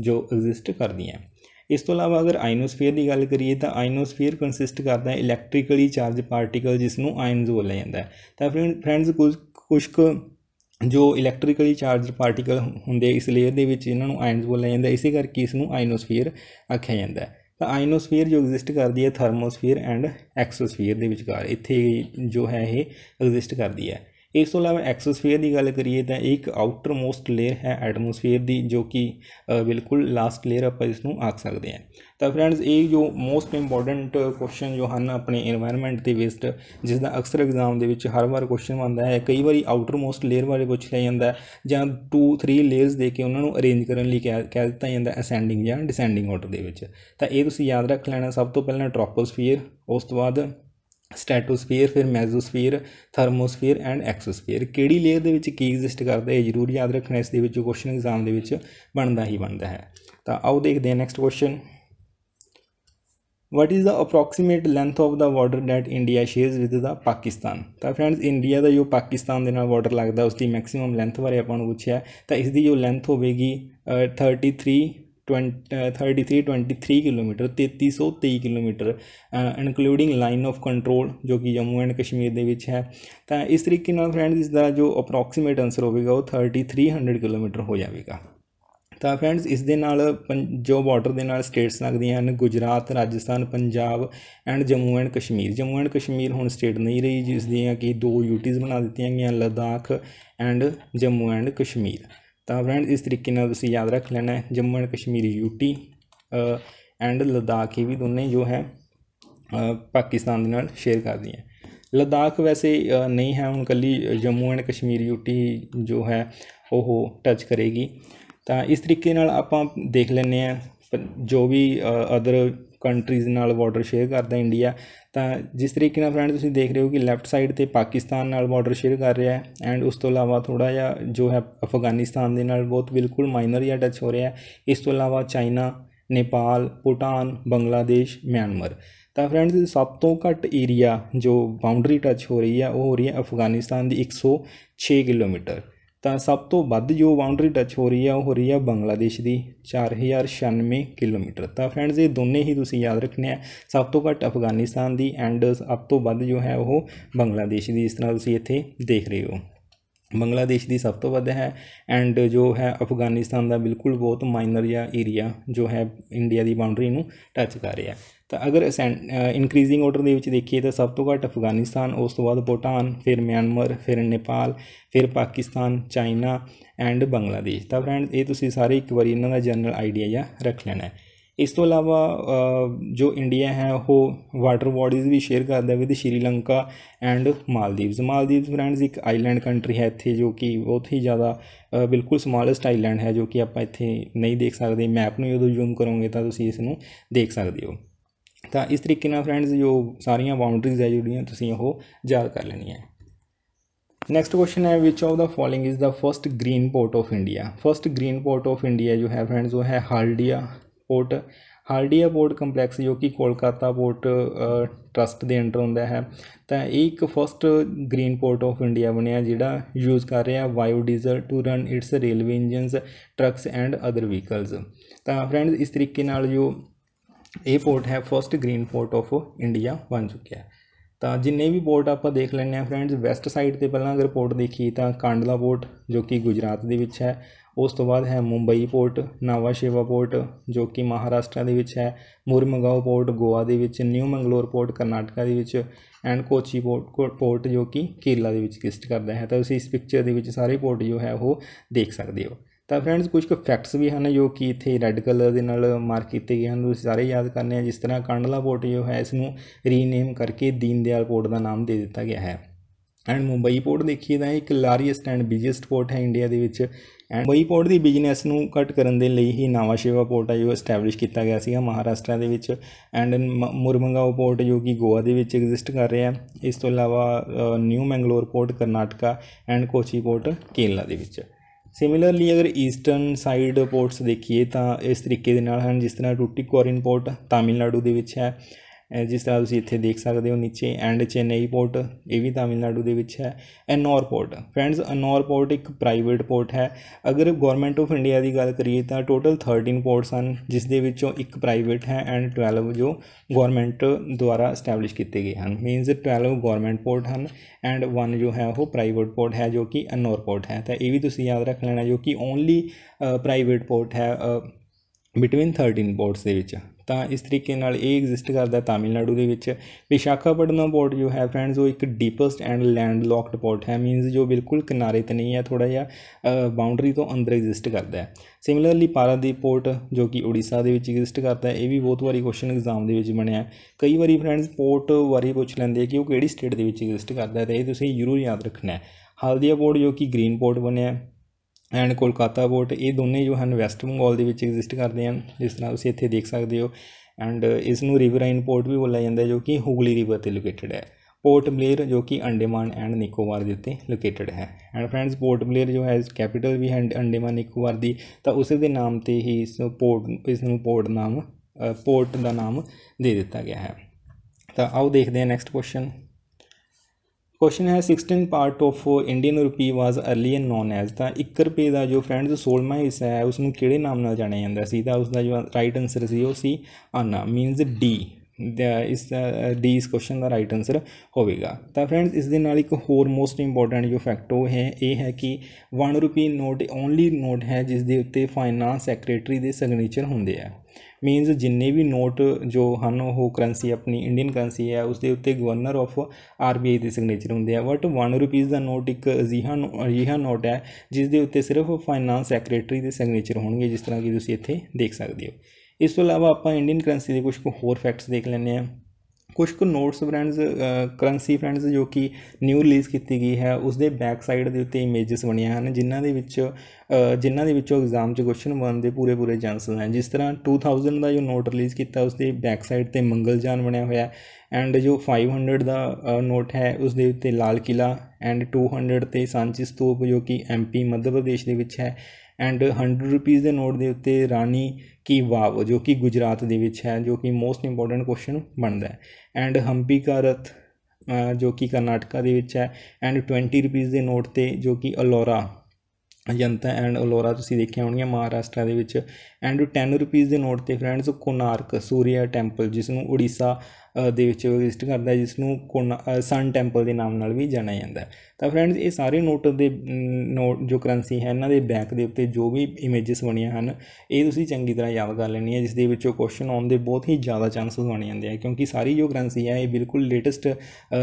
ਜੋ ਐਗਜ਼ਿਸਟ ਕਰਦੀਆਂ ਇਸ ਤੋਂ ਇਲਾਵਾ ਅਗਰ ਆਇਨੋਸਫੀਅਰ ਦੀ ਗੱਲ ਕਰੀਏ ਤਾਂ ਆਇਨੋਸਫੀਅਰ ਕੰਸਿਸਟ ਕਰਦਾ ਹੈ ਇਲੈਕਟ੍ਰੀਕਲੀ ਚਾਰਜ ਪਾਰਟੀਕਲ ਜਿਸ ਨੂੰ ਆਇਨਸ ਬੋਲਿਆ ਜਾਂਦਾ ਹੈ ਤਾਂ ਫਰੈਂਡਸ ਕੁਝ ਕੁਝ ਜੋ ਇਲੈਕਟ੍ਰੀਕਲੀ ਚਾਰਜਡ ਪਾਰਟੀਕਲ ਹੁੰਦੇ ਇਸ ਲੇਅਰ ਦੇ ਵਿੱਚ ਇਹਨਾਂ ਨੂੰ ਆਇਨਸ ਬੋਲਿਆ ਜਾਂਦਾ ਇਸੇ ਕਰਕੇ ਇਸ ਨੂੰ ਆਇਨੋਸਫੀਅਰ ਆਖਿਆ ਜਾਂਦਾ ਤਾਂ ਆਇਨੋਸਫੀਅਰ ਜੋ ਐਗਜ਼ਿਸਟ ਕਰਦੀ ਹੈ ਥਰਮੋਸਫੀਅਰ ਐਂਡ ਐਕਸੋਸਫੀਅਰ ਦੇ ਵਿਚਕਾਰ ਇੱਥੇ ਜੋ ਹੈ ਇਹ ਐਗਜ਼ਿਸਟ ਕਰਦੀ ਹੈ ਇਸ ਤੋਂ ਇਲਾਵਾ ਐਕਸੋਸਫੀਅਰ ਦੀ ਗੱਲ ਕਰੀਏ ਤਾਂ ਇੱਕ ਆਊਟਰ ਮੋਸਟ ਲੇਅਰ ਹੈ ਐਟਮੋਸਫੀਅਰ ਦੀ ਜੋ ਕਿ ਬਿਲਕੁਲ ਲਾਸਟ ਲੇਅਰ ਆਪਾਂ ਇਸ ਨੂੰ ਆਖ ਸਕਦੇ ਹਾਂ ਤਾਂ ਫਰੈਂਡਸ ਇਹ ਜੋ ਮੋਸਟ ਇੰਪੋਰਟੈਂਟ ਕੁਐਸਚਨ ਜੋ ਹਨ ਆਪਣੇ এনवायरमेंट ਦੇ ਵੇਸਟ ਜਿਸ ਦਾ ਅਕਸਰ ਐਗਜ਼ਾਮ ਦੇ ਵਿੱਚ ਹਰ ਵਾਰ ਕੁਐਸਚਨ ਆਉਂਦਾ ਹੈ ਕਈ ਵਾਰੀ ਆਊਟਰ ਮੋਸਟ ਲੇਅਰ ਬਾਰੇ ਪੁੱਛ ਲਿਆ ਜਾਂਦਾ ਹੈ ਜਾਂ 2 3 ਲੇਅਰਸ ਦੇ ਕੇ ਉਹਨਾਂ ਨੂੰ ਅਰੇਂਜ ਕਰਨ ਲਈ ਕਹਿ ਦਿੱਤਾ ਜਾਂਦਾ ਅਸੈਂਡਿੰਗ ਜਾਂ ਡਿਸੈਂਡਿੰਗ ਆਰਡਰ ਦੇ ਵਿੱਚ ਤਾਂ ਇਹ ਤੁਸੀਂ ਯਾਦ ਰੱਖ ਲੈਣਾ ਸਭ ਤੋਂ ਪਹਿਲਾਂ ਟ੍ਰੋਪੋਸਫੀਅਰ ਉਸ ਤੋਂ ਬਾਅਦ ਸਟ੍ਰੈਟੋਸਫੀਅਰ ਫਿਰ ਮੈਜ਼ੋਸਫੀਅਰ ਥਰਮੋਸਫੀਅਰ ਐਂਡ ਐਕਸੋਸਫੀਅਰ ਕਿਹੜੀ ਲੇਅਰ ਦੇ ਵਿੱਚ ਕੀ ਐਗਜ਼ਿਸਟ ਕਰਦਾ ਇਹ ਜ਼ਰੂਰ ਯਾਦ ਰੱਖਣਾ ਇਸ ਦੇ ਵਿੱਚ ਕੁਐਸਚਨ ਐਗਜ਼ਾਮ ਦੇ ਵਿੱਚ ਬਣਦਾ ਹੀ ਬਣਦਾ ਹੈ ਤਾਂ ਆਓ ਦੇਖਦੇ ਹਾਂ next question what is the approximate length of the border that India shares with the Pakistan ਤਾਂ ਫਰੈਂਡਸ ਇੰਡੀਆ ਦਾ ਜੋ ਪਾਕਿਸਤਾਨ ਦੇ ਨਾਲ ਬਾਰਡਰ ਲੱਗਦਾ ਉਸ ਦੀ ਮੈਕਸਿਮਮ ਲੈਂਥ ਬਾਰੇ ਆਪਾਂ ਨੂੰ ਪੁੱਛਿਆ ਤਾਂ ਇਸ ਦੀ ਜੋ ਲੈਂਥ ਹੋਵੇਗੀ 33 thirty three twenty three kilometre kilometre including line of control ਜੋ ਕਿ ਜੰਮੂ ਐਂਡ ਕਸ਼ਮੀਰ ਦੇ ਵਿੱਚ ਹੈ ਤਾਂ ਇਸ ਤਰੀਕੇ ਨਾਲ ਫਰੈਂਡਸ ਇਸ ਦਾ ਜੋ ਅਪਰੋਕਸੀਮੇਟ ਆਨਸਰ ਹੋਵੇਗਾ ਉਹ 3300 ਕਿਲੋਮੀਟਰ ਹੋ ਜਾਵੇਗਾ ਤਾਂ ਫਰੈਂਡਸ ਇਸ ਦੇ ਨਾਲ ਜੋ ਬਾਰਡਰ ਦੇ ਨਾਲ ਸਟੇਟਸ ਲੱਗਦੀਆਂ ਹਨ Gujarat Rajasthan Punjab and Jammu and Kashmir Jammu and Kashmir ਹੁਣ ਸਟੇਟ ਨਹੀਂ ਰਹੀ ਜਿਸ ਦੀਆਂ ਕਿ ਦੋ ਯੂਟੀਜ਼ ਬਣਾ ਦਿੱਤੀਆਂ ਗਈਆਂ ਲਦਾਖ ਐਂਡ ਜੰਮੂ ਐਂਡ ਕਸ਼ਮੀਰ ਤਾਂ ਫਰੈਂਡ ਇਸ ਤਰੀਕੇ ਨਾਲ ਤੁਸੀਂ ਯਾਦ ਰੱਖ ਲੈਣਾ ਹੈ Jammu and Kashmir UT and Ladakh ਵੀ ਦੋਨੇ ਜੋ ਹੈ ਪਾਕਿਸਤਾਨ ਦੇ ਨਾਲ ਸ਼ੇਅਰ ਕਰਦੀਆਂ ਲਦਾਖ ਵੈਸੇ ਨਹੀਂ ਹੈ ਹੁਣ ਕੱਲੀ ਜੰਮੂ ਐਂਡ ਕਸ਼ਮੀਰ ਯੂਟੀ ਜੋ ਹੈ ਉਹ ਟੱਚ ਕਰੇਗੀ ਤਾਂ ਇਸ ਤਰੀਕੇ ਨਾਲ ਆਪਾਂ ਦੇਖ ਲੈਨੇ ਆ ਜੋ ਵੀ ਅਦਰ ਕੰਟਰੀਜ਼ ਨਾਲ ਬਾਰਡਰ ਸ਼ੇਅਰ ਕਰਦਾ ਇੰਡੀਆ ਤਾਂ ਜਿਸ ਤਰੀਕੇ ਨਾਲ ਫਰੈਂਡ ਤੁਸੀਂ ਦੇਖ ਰਹੇ ਹੋ ਕਿ ਲੈਫਟ ਸਾਈਡ ਤੇ ਪਾਕਿਸਤਾਨ ਨਾਲ ਬਾਰਡਰ ਸ਼ੇਅਰ ਕਰ ਰਿਹਾ ਹੈ ਐਂਡ ਉਸ ਤੋਂ ਇਲਾਵਾ ਥੋੜਾ ਜਿਹਾ ਜੋ ਹੈ ਅਫਗਾਨਿਸਤਾਨ ਦੇ ਨਾਲ ਬਹੁਤ ਬਿਲਕੁਲ ਮਾਈਨਰ ਜਿਹਾ ਟੱਚ ਹੋ ਰਿਹਾ ਹੈ ਇਸ ਤੋਂ ਇਲਾਵਾ ਚਾਈਨਾ ਨੇਪਾਲ ਭੂਟਾਨ ਬੰਗਲਾਦੇਸ਼ ਮਿਆਂਮਾਰ ਤਾਂ ਫਰੈਂਡਸ ਸਭ ਤੋਂ ਘੱਟ ਏਰੀਆ ਜੋ ਬਾਉਂਡਰੀ ਟੱਚ ਹੋ ਰਹੀ ਹੈ ਉਹ ਹੋ ਰਹੀ ਹੈ ਅਫਗਾਨਿਸਤਾਨ ਦੀ 106 ਕਿਲੋਮੀਟਰ ਤਾਂ ਸਭ ਤੋਂ ਵੱਧ ਜੋ ਬਾਉਂਡਰੀ ਟੱਚ ਹੋ ਰਹੀ ਹੈ ਉਹ ਹੋ ਰਹੀ ਹੈ ਬੰਗਲਾਦੇਸ਼ ਦੀ 4096 ਕਿਲੋਮੀਟਰ ਤਾਂ ਫਰੈਂਡਸ ਇਹ ਦੋਨੇ ਹੀ ਤੁਸੀਂ ਯਾਦ ਰੱਖਣੇ ਆ ਸਭ ਤੋਂ ਘੱਟ ਅਫਗਾਨਿਸਤਾਨ ਦੀ ਐਂਡ ਸਭ ਤੋਂ ਵੱਧ ਜੋ ਹੈ ਉਹ ਬੰਗਲਾਦੇਸ਼ ਦੀ ਇਸ ਤਰ੍ਹਾਂ ਤੁਸੀਂ ਇੱਥੇ ਦੇਖ ਰਹੇ ਹੋ ਬੰਗਲਾਦੇਸ਼ ਦੀ ਸਭ ਤੋਂ ਵੱਧ ਹੈ ਐਂਡ ਜੋ ਹੈ ਅਫਗਾਨਿਸਤਾਨ ਦਾ ਬਿਲਕੁਲ ਬਹੁਤ ਮਾਈਨਰ ਜਿਹਾ ਏਰੀਆ ਜੋ ਹੈ ਇੰਡੀਆ ਦੀ ਬਾਉਂਡਰੀ ਨੂੰ ਟੱਚ ਕਰ ਰਿਹਾ ਤਾਂ ਅਗਰ ਇਨਕਰੀਜ਼ਿੰਗ ਆਰਡਰ ਦੇ ਵਿੱਚ ਦੇਖੀਏ ਤਾਂ ਸਭ ਤੋਂ ਘੱਟ ਅਫਗਾਨਿਸਤਾਨ ਉਸ ਤੋਂ ਬਾਅਦ ਭੂਟਾਨ ਫਿਰ ਮਿਆਂਮਰ ਫਿਰ ਨੇਪਾਲ ਫਿਰ ਪਾਕਿਸਤਾਨ ਚਾਈਨਾ ਐਂਡ ਬੰਗਲਾਦੇਸ਼ ਤਾਂ ਫਰੈਂਡ ਇਹ ਤੁਸੀਂ ਸਾਰੇ ਇੱਕ ਵਾਰੀ ਇਹਨਾਂ ਦਾ ਜਨਰਲ ਆਈਡੀਆ ਜਾਂ ਰੱਖ ਲੈਣਾ ਹੈ ਇਸ ਤੋਂ ਇਲਾਵਾ ਜੋ ਇੰਡੀਆ ਹੈ ਉਹ ਵਾਟਰ ਬਾਡੀਜ਼ ਵੀ ਸ਼ੇਅਰ ਕਰਦਾ with Sri Lanka and Maldives Maldives friends ਇੱਕ ਆਈਲੈਂਡ ਕੰਟਰੀ ਹੈ ਇੱਥੇ ਜੋ ਕਿ ਬਹੁਤ ਹੀ ਜ਼ਿਆਦਾ ਬਿਲਕੁਲ ਸਮਾਲੈਸਟ ਆਈਲੈਂਡ ਹੈ ਜੋ ਕਿ ਆਪਾਂ ਇੱਥੇ ਨਹੀਂ ਦੇਖ ਸਕਦੇ ਮੈਪ ਨੂੰ ਜਦੋਂ ਜ਼ੂਮ ਕਰੋਗੇ ਤਾਂ ਤੁਸੀਂ ਇਸ ਨੂੰ ਦੇਖ ਸਕਦੇ ਹੋ ਤਾਂ ਇਸ ਤਰੀਕੇ ਨਾਲ ਫਰੈਂਡਸ ਜੋ ਸਾਰੀਆਂ ਬਾਉਂਡਰੀਜ਼ ਹੈ ਜਿਹੜੀਆਂ ਤੁਸੀਂ ਉਹ ਯਾਦ ਕਰ ਲੈਣੀਆਂ ਹੈ ਨੈਕਸਟ ਕੁਐਸਚਨ ਹੈ which of the following is the first green port of India first green port of India ਜੋ ਹੈ ਫਰੈਂਡਸ ਉਹ ਹੈ Haldia port Haldia port complex ਜੋ ਕਿ ਕੋਲਕਾਤਾ ਪੋਰਟ ਟਰਸਟ ਦੇ ਅੰਡਰ ਹੁੰਦਾ ਹੈ ਤਾਂ ਇਹ ਇੱਕ first green port of India ਬਣਿਆ ਜਿਹੜਾ ਯੂਜ਼ ਕਰ ਰਿਹਾ biodiesel to run its railway engines trucks and other vehicles ਤਾਂ ਫਰੈਂਡਸ ਇਸ ਤਰੀਕੇ ਨਾਲ ਜੋ ਇਹ ਪੋਰਟ ਹੈ first green port of India ਬਣ ਚੁੱਕਿਆ ਹੈ ਤਾਂ ਜਿੰਨੇ ਵੀ ਪੋਰਟ ਆਪਾਂ ਦੇਖ ਲੈਣੇ ਆ ਫਰੈਂਡਸ ਵੈਸਟ ਸਾਈਡ ਤੇ ਪਹਿਲਾਂ ਅਗਰ ਪੋਰਟ ਦੇਖੀ ਤਾਂ ਕਾਂਡਲਾ ਪੋਰਟ ਜੋ ਕਿ ਗੁਜਰਾਤ ਦੇ ਵਿੱਚ ਹੈ ਉਸ ਤੋਂ ਬਾਅਦ ਹੈ ਮੁੰਬਈ ਪੋਰਟ ਨਾਵਾ ਸ਼ੇਵਾ ਪੋਰਟ ਜੋ ਕਿ ਮਹਾਰਾਸ਼ਟਰ ਦੇ ਵਿੱਚ ਹੈ ਮੁਰਮਗਾਓ ਪੋਰਟ ਗੋਆ ਦੇ ਵਿੱਚ ਨਿਊ ਮੰਗਲੌਰ ਪੋਰਟ ਕਰਨਾਟਕਾ ਦੇ ਵਿੱਚ ਐਂਡ ਕੋਚੀ ਪੋਰਟ ਪੋਰਟ ਜੋ ਕਿ ਕੇਰਲਾ ਦੇ ਵਿੱਚ ਕਿਸਟ ਕਰਦਾ ਹੈ ਤਾਂ ਤੁਸੀਂ ਇਸ ਪਿਕਚਰ ਦੇ ਵਿੱਚ ਸਾਰੇ ਪੋਰਟ ਜੋ ਹੈ ਉਹ ਦੇਖ ਸਕਦੇ ਹੋ ਤਾਂ ਫਰੈਂਡਸ ਕੁਝ ਕੁ ਫੈਕਟਸ ਵੀ ਹਨ ਜੋ ਕਿ ਇੱਥੇ ਰੈੱਡ ਕਲਰ ਦੇ ਨਾਲ ਮਾਰਕ ਕੀਤੇ ਗਏ ਹਨ ਤੁਸੀਂ ਸਾਰੇ ਯਾਦ ਕਰਨੇ ਆ ਜਿਸ ਤਰ੍ਹਾਂ ਕਾਂਡਲਾ ਪੋਰਟ ਜੋ ਹੈ ਇਸ ਨੂੰ ਰੀਨੇਮ ਕਰਕੇ ਦੀਨਦਿਆਲ ਪੋਰਟ ਦਾ ਨਾਮ ਦੇ ਦਿੱਤਾ ਗਿਆ ਹੈ ਐਂਡ ਮੁੰਬਈ ਪੋਰਟ ਦੇਖੀ ਤਾਂ ਇੱਕ ਲਾਰਜੈਸਟ ਐਂਡ ਬਿਗੇਸਟ ਪੋਰਟ ਹੈ ਇੰਡੀਆ ਦੇ ਵਿੱਚ ਐਂਡ ਮੁੰਬਈ ਪੋਰਟ ਦੀ ਬਿਜ਼ਨਸ ਨੂੰ ਕੱਟ ਕਰਨ ਦੇ ਲਈ ਹੀ ਨਾਵਾ ਸ਼ੇਵਾ ਪੋਰਟ ਆ ਜੋ ਐਸਟੈਬਲਿਸ਼ ਕੀਤਾ ਗਿਆ ਸੀਗਾ ਮਹਾਰਾਸ਼ਟਰ ਦੇ ਵਿੱਚ ਐਂਡ ਮੁਰਮੰਗਾਓ ਪੋਰਟ ਜੋ ਕਿ ਗੋਆ ਦੇ ਵਿੱਚ ਐਗਜ਼ਿਸਟ ਕਰ ਰਿਹਾ ਇਸ ਤੋਂ ਇਲਾਵਾ New Mangalore port Karnataka and Kochi port Kerala ਦੇ ਵਿੱਚ ਸਿਮਿਲਰਲੀ ਅਗਰ ਈਸਟਰਨ ਸਾਈਡ ਪੋਰਟਸ ਦੇਖੀਏ ਤਾਂ ਇਸ ਤਰੀਕੇ ਦੇ ਨਾਲ ਹਨ ਜਿਸ ਤਰ੍ਹਾਂ ਟੂਟੀਕੋਰਿਨ ਪੋਰਟ ਤਾਮਿਲਨਾਡੂ ਦੇ ਵਿੱਚ ਹੈ ਜਿਸ ਤਰ੍ਹਾਂ ਤੁਸੀਂ ਇੱਥੇ ਦੇਖ ਸਕਦੇ ਹੋ ਨੀਚੇ ਐਂਡ ਚੇਨਈ ਪੋਰਟ ਇਹ ਵੀ ਤਾਮਿਲਨਾਡੂ ਦੇ ਵਿੱਚ ਹੈ Ennore port friends Ennore port ਇੱਕ ਪ੍ਰਾਈਵੇਟ ਪੋਰਟ ਹੈ ਅਗਰ ਗਵਰਨਮੈਂਟ ਆਫ ਇੰਡੀਆ ਦੀ ਗੱਲ ਕਰੀਏ ਤਾਂ ਟੋਟਲ 13 ਪੋਰਟਸ ਹਨ ਜਿਸ ਦੇ ਵਿੱਚੋਂ ਇੱਕ ਪ੍ਰਾਈਵੇਟ ਹੈ ਐਂਡ 12 ਜੋ ਗਵਰਨਮੈਂਟ ਦੁਆਰਾ ਸਟੈਬਲਿਸ਼ ਕੀਤੇ ਗਏ ਹਨ ਮੀਨਸ 12 ਗਵਰਨਮੈਂਟ ਪੋਰਟ ਹਨ ਐਂਡ 1 ਜੋ ਹੈ ਉਹ ਪ੍ਰਾਈਵੇਟ ਪੋਰਟ ਹੈ ਜੋ ਕਿ ਐਨੋਰ ਪੋਰਟ ਹੈ ਤਾਂ ਇਹ ਵੀ ਤੁਸੀਂ ਯਾਦ ਰੱਖ ਲੈਣਾ ਜੋ ਕਿ ਓਨਲੀ ਪ੍ਰਾਈਵੇਟ ਪੋਰਟ ਹੈ ਬਿਟਵੀਨ 13 ਪੋਰਟਸ ਦੇ ਵਿੱਚ ਤਾਂ ਇਸ ਤਰੀਕੇ ਨਾਲ ਇਹ ਐਗਜ਼ਿਸਟ ਕਰਦਾ ਹੈ ਤਾਮਿਲਨਾਡੂ ਦੇ ਵਿੱਚ ਵਿਸ਼ਾਖਾਪਟਨਮ ਪੋਰਟ ਜੋ ਹੈ ਫਰੈਂਡਸ ਉਹ ਇੱਕ deepest and landlocked port ਹੈ ਮੀਨਸ ਜੋ ਬਿਲਕੁਲ ਕਿਨਾਰੇ ਤੇ ਨਹੀਂ ਹੈ ਥੋੜਾ ਜਿਹਾ ਬਾਉਂਡਰੀ ਤੋਂ ਅੰਦਰ ਐਗਜ਼ਿਸਟ ਕਰਦਾ ਹੈ ਸਿਮਿਲਰਲੀ ਪਾਰਾਦੀਪ ਪੋਰਟ ਜੋ ਕਿ ਉੜੀਸਾ ਦੇ ਵਿੱਚ ਐਗਜ਼ਿਸਟ ਕਰਦਾ ਹੈ ਇਹ ਵੀ ਬਹੁਤ ਵਾਰੀ ਕੁਐਸਚਨ ਐਗਜ਼ਾਮ ਦੇ ਵਿੱਚ ਬਣਿਆ ਹੈ ਕਈ ਵਾਰੀ ਫਰੈਂਡਸ ਪੋਰਟ ਵਾਰੀ ਪੁੱਛ ਲੈਂਦੇ ਆ ਕਿ ਉਹ ਕਿਹੜੀ ਸਟੇਟ ਦੇ ਵਿੱਚ ਐਗਜ਼ਿਸਟ ਕਰਦਾ ਹੈ ਤੇ ਇਹ ਤੁਸੀਂ ਜ਼ਰੂਰ ਯਾਦ ਰੱਖਣਾ ਹੈ ਹਾਲਦੀਆ ਪੋਰਟ ਜੋ ਕਿ ਗ੍ਰੀਨ ਪੋਰਟ ਬਣਿਆ ਹੈ ਐਂਡ ਕੋਲਕਾਤਾ ਪੋਰਟ ਇਹ ਦੋਨੇ ਜੋ ਹਨ ਵੈਸਟ ਬੰਗਾਲ ਦੇ ਵਿੱਚ ਐਗਜ਼ਿਸਟ ਕਰਦੇ ਹਨ ਜਿਸ ਤਰ੍ਹਾਂ ਤੁਸੀਂ ਇੱਥੇ ਦੇਖ ਸਕਦੇ ਹੋ ਐਂਡ ਇਸ ਨੂੰ ਰਿਵਰਾਈਨ ਪੋਰਟ ਵੀ ਬੋਲਿਆ ਜਾਂਦਾ ਜੋ ਕਿ ਹੂਗਲੀ ਰਿਵਰ ਤੇ ਲੋਕੇਟਡ ਹੈ ਪੋਰਟ ਬਲੇਅਰ ਜੋ ਕਿ ਅੰਡੇਮਾਨ ਐਂਡ ਨਿਕੋਬਾਰ ਦੇ ਉੱਤੇ ਲੋਕੇਟਡ ਹੈ ਐਂਡ ਫਰੈਂਡਸ ਪੋਰਟ ਬਲੇਅਰ ਜੋ ਹੈ ਇਸ ਕੈਪੀਟਲ ਵੀ ਹੈ ਅੰਡੇਮਾਨ ਨਿਕੋਬਾਰ ਦੀ ਤਾਂ ਉਸੇ ਦੇ ਨਾਮ ਤੇ ਹੀ ਇਸ ਨੂੰ ਪੋਰਟ ਇਸ ਨੂੰ ਪੋਰਟ ਨਾਮ ਪੋਰਟ ਦਾ ਨਾਮ ਦੇ ਦਿੱਤਾ ਗਿਆ ਹੈ ਤਾਂ ਆਓ ਦੇਖਦੇ ਹਾਂ ਨੈਕਸਟ ਕੁਐਸਚਨ ਕੁਐਸਚਨ ਹੈ 16 part of Indian rupee was and known as ਤਾਂ 1 ਰੁਪਏ ਦਾ ਜੋ ਫਰੈਂਡਸ 16ਵਾਂ ਹਿੱਸਾ ਹੈ ਉਸ ਨੂੰ ਕਿਹੜੇ ਨਾਮ ਨਾਲ ਜਾਣਿਆ ਜਾਂਦਾ ਸੀ ਤਾਂ ਉਸ ਦਾ ਜੋ ਰਾਈਟ ਆਨਸਰ ਸੀ ਉਹ ਸੀ anna means D is D is question ਦਾ ਰਾਈਟ ਆਨਸਰ ਹੋਵੇਗਾ ਤਾਂ ਫਰੈਂਡਸ ਇਸ ਦੇ ਨਾਲ ਇੱਕ ਹੋਰ ਮੋਸਟ ਇੰਪੋਰਟੈਂਟ ਜੋ ਫੈਕਟ ਉਹ ਹੈ ਇਹ ਹੈ ਕਿ 1 ਰੁਪਏ ਨੋਟ ਓਨਲੀ ਨੋਟ ਹੈ ਜਿਸ ਦੇ ਉੱਤੇ ਫਾਈਨਾਂਸ ਸੈਕਟਰੀ ਦੇ ਸਿਗਨੇਚਰ ਹੁੰਦੇ ਆ ਮੀਨਸ ਜਿੰਨੇ ਵੀ ਨੋਟ ਜੋ ਹਨ ਉਹ ਕਰੰਸੀ ਆਪਣੀ ਇੰਡੀਅਨ ਕਰੰਸੀ ਹੈ ਉਸ ਦੇ ਉੱਤੇ ਗਵਰਨਰ ਆਫ ਆਰਬੀਆਈ ਦੇ ਸਿਗਨੇਚਰ ਹੁੰਦੇ ਆ ਬਟ 1 ਰੁਪੀਸ ਦਾ ਨੋਟ ਇੱਕ ਅਜੀਹਾ ਅਜੀਹਾ ਨੋਟ ਹੈ ਜਿਸ ਦੇ ਉੱਤੇ ਸਿਰਫ ਫਾਈਨਾਂਸ ਸੈਕਟਰੀ ਦੇ ਸਿਗਨੇਚਰ ਹੋਣਗੇ ਜਿਸ ਤਰ੍ਹਾਂ ਕਿ ਤੁਸੀਂ ਇੱਥੇ ਦੇਖ ਸਕਦੇ ਹੋ ਇਸ ਤੋਂ ਇਲਾਵਾ ਆਪਾਂ ਇੰਡੀਅਨ ਕਰੰਸੀ ਦੇ ਕੁਝ ਹੋਰ ਫੈਕਟਸ ਦੇਖ ਲੈਂਦੇ ਆ ਕੁਝ ਕੁ ਨੋਟਸ ਫਰੈਂਡਸ ਕਰੰਸੀ ਫਰੈਂਡਸ ਜੋ ਕਿ ਨਿਊ ਰਿਲੀਜ਼ ਕੀਤੀ ਗਈ ਹੈ ਉਸ ਦੇ ਬੈਕ ਸਾਈਡ ਦੇ ਉੱਤੇ ਇਮੇजेस ਬਣੀਆਂ ਹਨ ਜਿਨ੍ਹਾਂ ਦੇ ਵਿੱਚ ਜਿਨ੍ਹਾਂ ਦੇ ਵਿੱਚੋਂ ਐਗਜ਼ਾਮ 'ਚ ਕੁਐਸਚਨ ਬਣਦੇ ਪੂਰੇ ਪੂਰੇ ਚਾਂਸਸ ਹਨ ਜਿਸ ਤਰ੍ਹਾਂ 2000 ਦਾ ਜੋ ਨੋਟ ਰਿਲੀਜ਼ ਕੀਤਾ ਉਸ ਦੇ ਬੈਕ ਸਾਈਡ ਤੇ ਜਾਨ ਬਣਿਆ ਹੋਇਆ ਐਂਡ ਜੋ 500 ਦਾ ਨੋਟ ਹੈ ਉਸ ਦੇ ਉੱਤੇ ਲਾਲ ਕਿਲਾ ਐਂਡ 200 ਤੇ ਸਾਂਚੀ ਸਤੂਪ ਜੋ ਕਿ ਐਮਪੀ ਮੱਧ ਪ੍ਰਦੇਸ਼ ਦੇ ਵਿੱਚ ਹੈ ਐਂਡ 100 ਰੁਪੀਜ਼ ਦੇ ਨੋਟ ਦੇ ਉੱਤੇ ਰਾਣੀ ਕੀ ਵਾਵ ਜੋ ਕਿ ਗੁਜਰਾਤ ਦੇ ਵਿੱਚ ਹੈ ਜੋ ਕਿ ਮੋਸਟ ਇੰਪੋਰਟੈਂਟ ਕੁਐਸਚਨ ਬਣਦਾ ਹੈ ਐਂਡ ਹੰਪੀ ਕਾ ਰਥ ਜੋ ਕਿ ਕਰਨਾਟਕਾ ਦੇ ਵਿੱਚ ਹੈ ਐਂਡ 20 ਰੁਪੀਜ਼ ਦੇ ਨੋਟ ਤੇ ਜੋ ਕਿ ਅਲੋਰਾ ਅਜੰਤਾ ਐਂਡ ਅਲੋਰਾ ਤੁਸੀਂ ਦੇਖਿਆ ਹੋਣੀਆਂ ਮਹਾਰਾਸ਼ਟਰ ਦੇ ਵਿੱਚ ਐਂਡ 10 ਰੁਪੀਜ਼ ਦੇ ਨੋਟ ਤੇ ਫਰੈਂਡਸ ਕੋਨਾਰਕ ਸੂਰਿਆ ਟੈਂਪਲ ਜਿਸ ਨੂੰ ਉੜੀਸਾ ਦੇ ਵਿੱਚ ਵਿਜ਼ਿਟ ਕਰਦਾ ਜਿਸ ਨੂੰ ਸਨ ਟੈਂਪਲ ਦੇ ਨਾਮ ਨਾਲ ਵੀ ਜਾਣਿਆ ਜਾਂਦਾ ਹੈ ਤਾਂ ਫਰੈਂਡਸ ਇਹ ਸਾਰੇ ਨੋਟ ਦੇ ਨੋਟ ਜੋ ਕਰੰਸੀ ਹੈ ਇਹਨਾਂ ਦੇ ਬੈਕ ਦੇ ਉੱਤੇ ਜੋ ਵੀ ਇਮੇजेस ਬਣੀਆਂ ਹਨ ਇਹ ਤੁਸੀਂ ਚੰਗੀ ਤਰ੍ਹਾਂ ਯਾਦ ਕਰ ਲੈਣੀ ਹੈ ਜਿਸ ਦੇ ਵਿੱਚੋਂ ਕੁਐਸਚਨ ਆਉਣ ਦੇ ਬਹੁਤ ਹੀ ਜ਼ਿਆਦਾ ਚਾਂਸਸ ਬਣ ਜਾਂਦੇ ਆ ਕਿਉਂਕਿ ਸਾਰੀ ਜੋ ਕਰੰਸੀ ਹੈ ਇਹ ਬਿਲਕੁਲ ਲੇਟੈਸਟ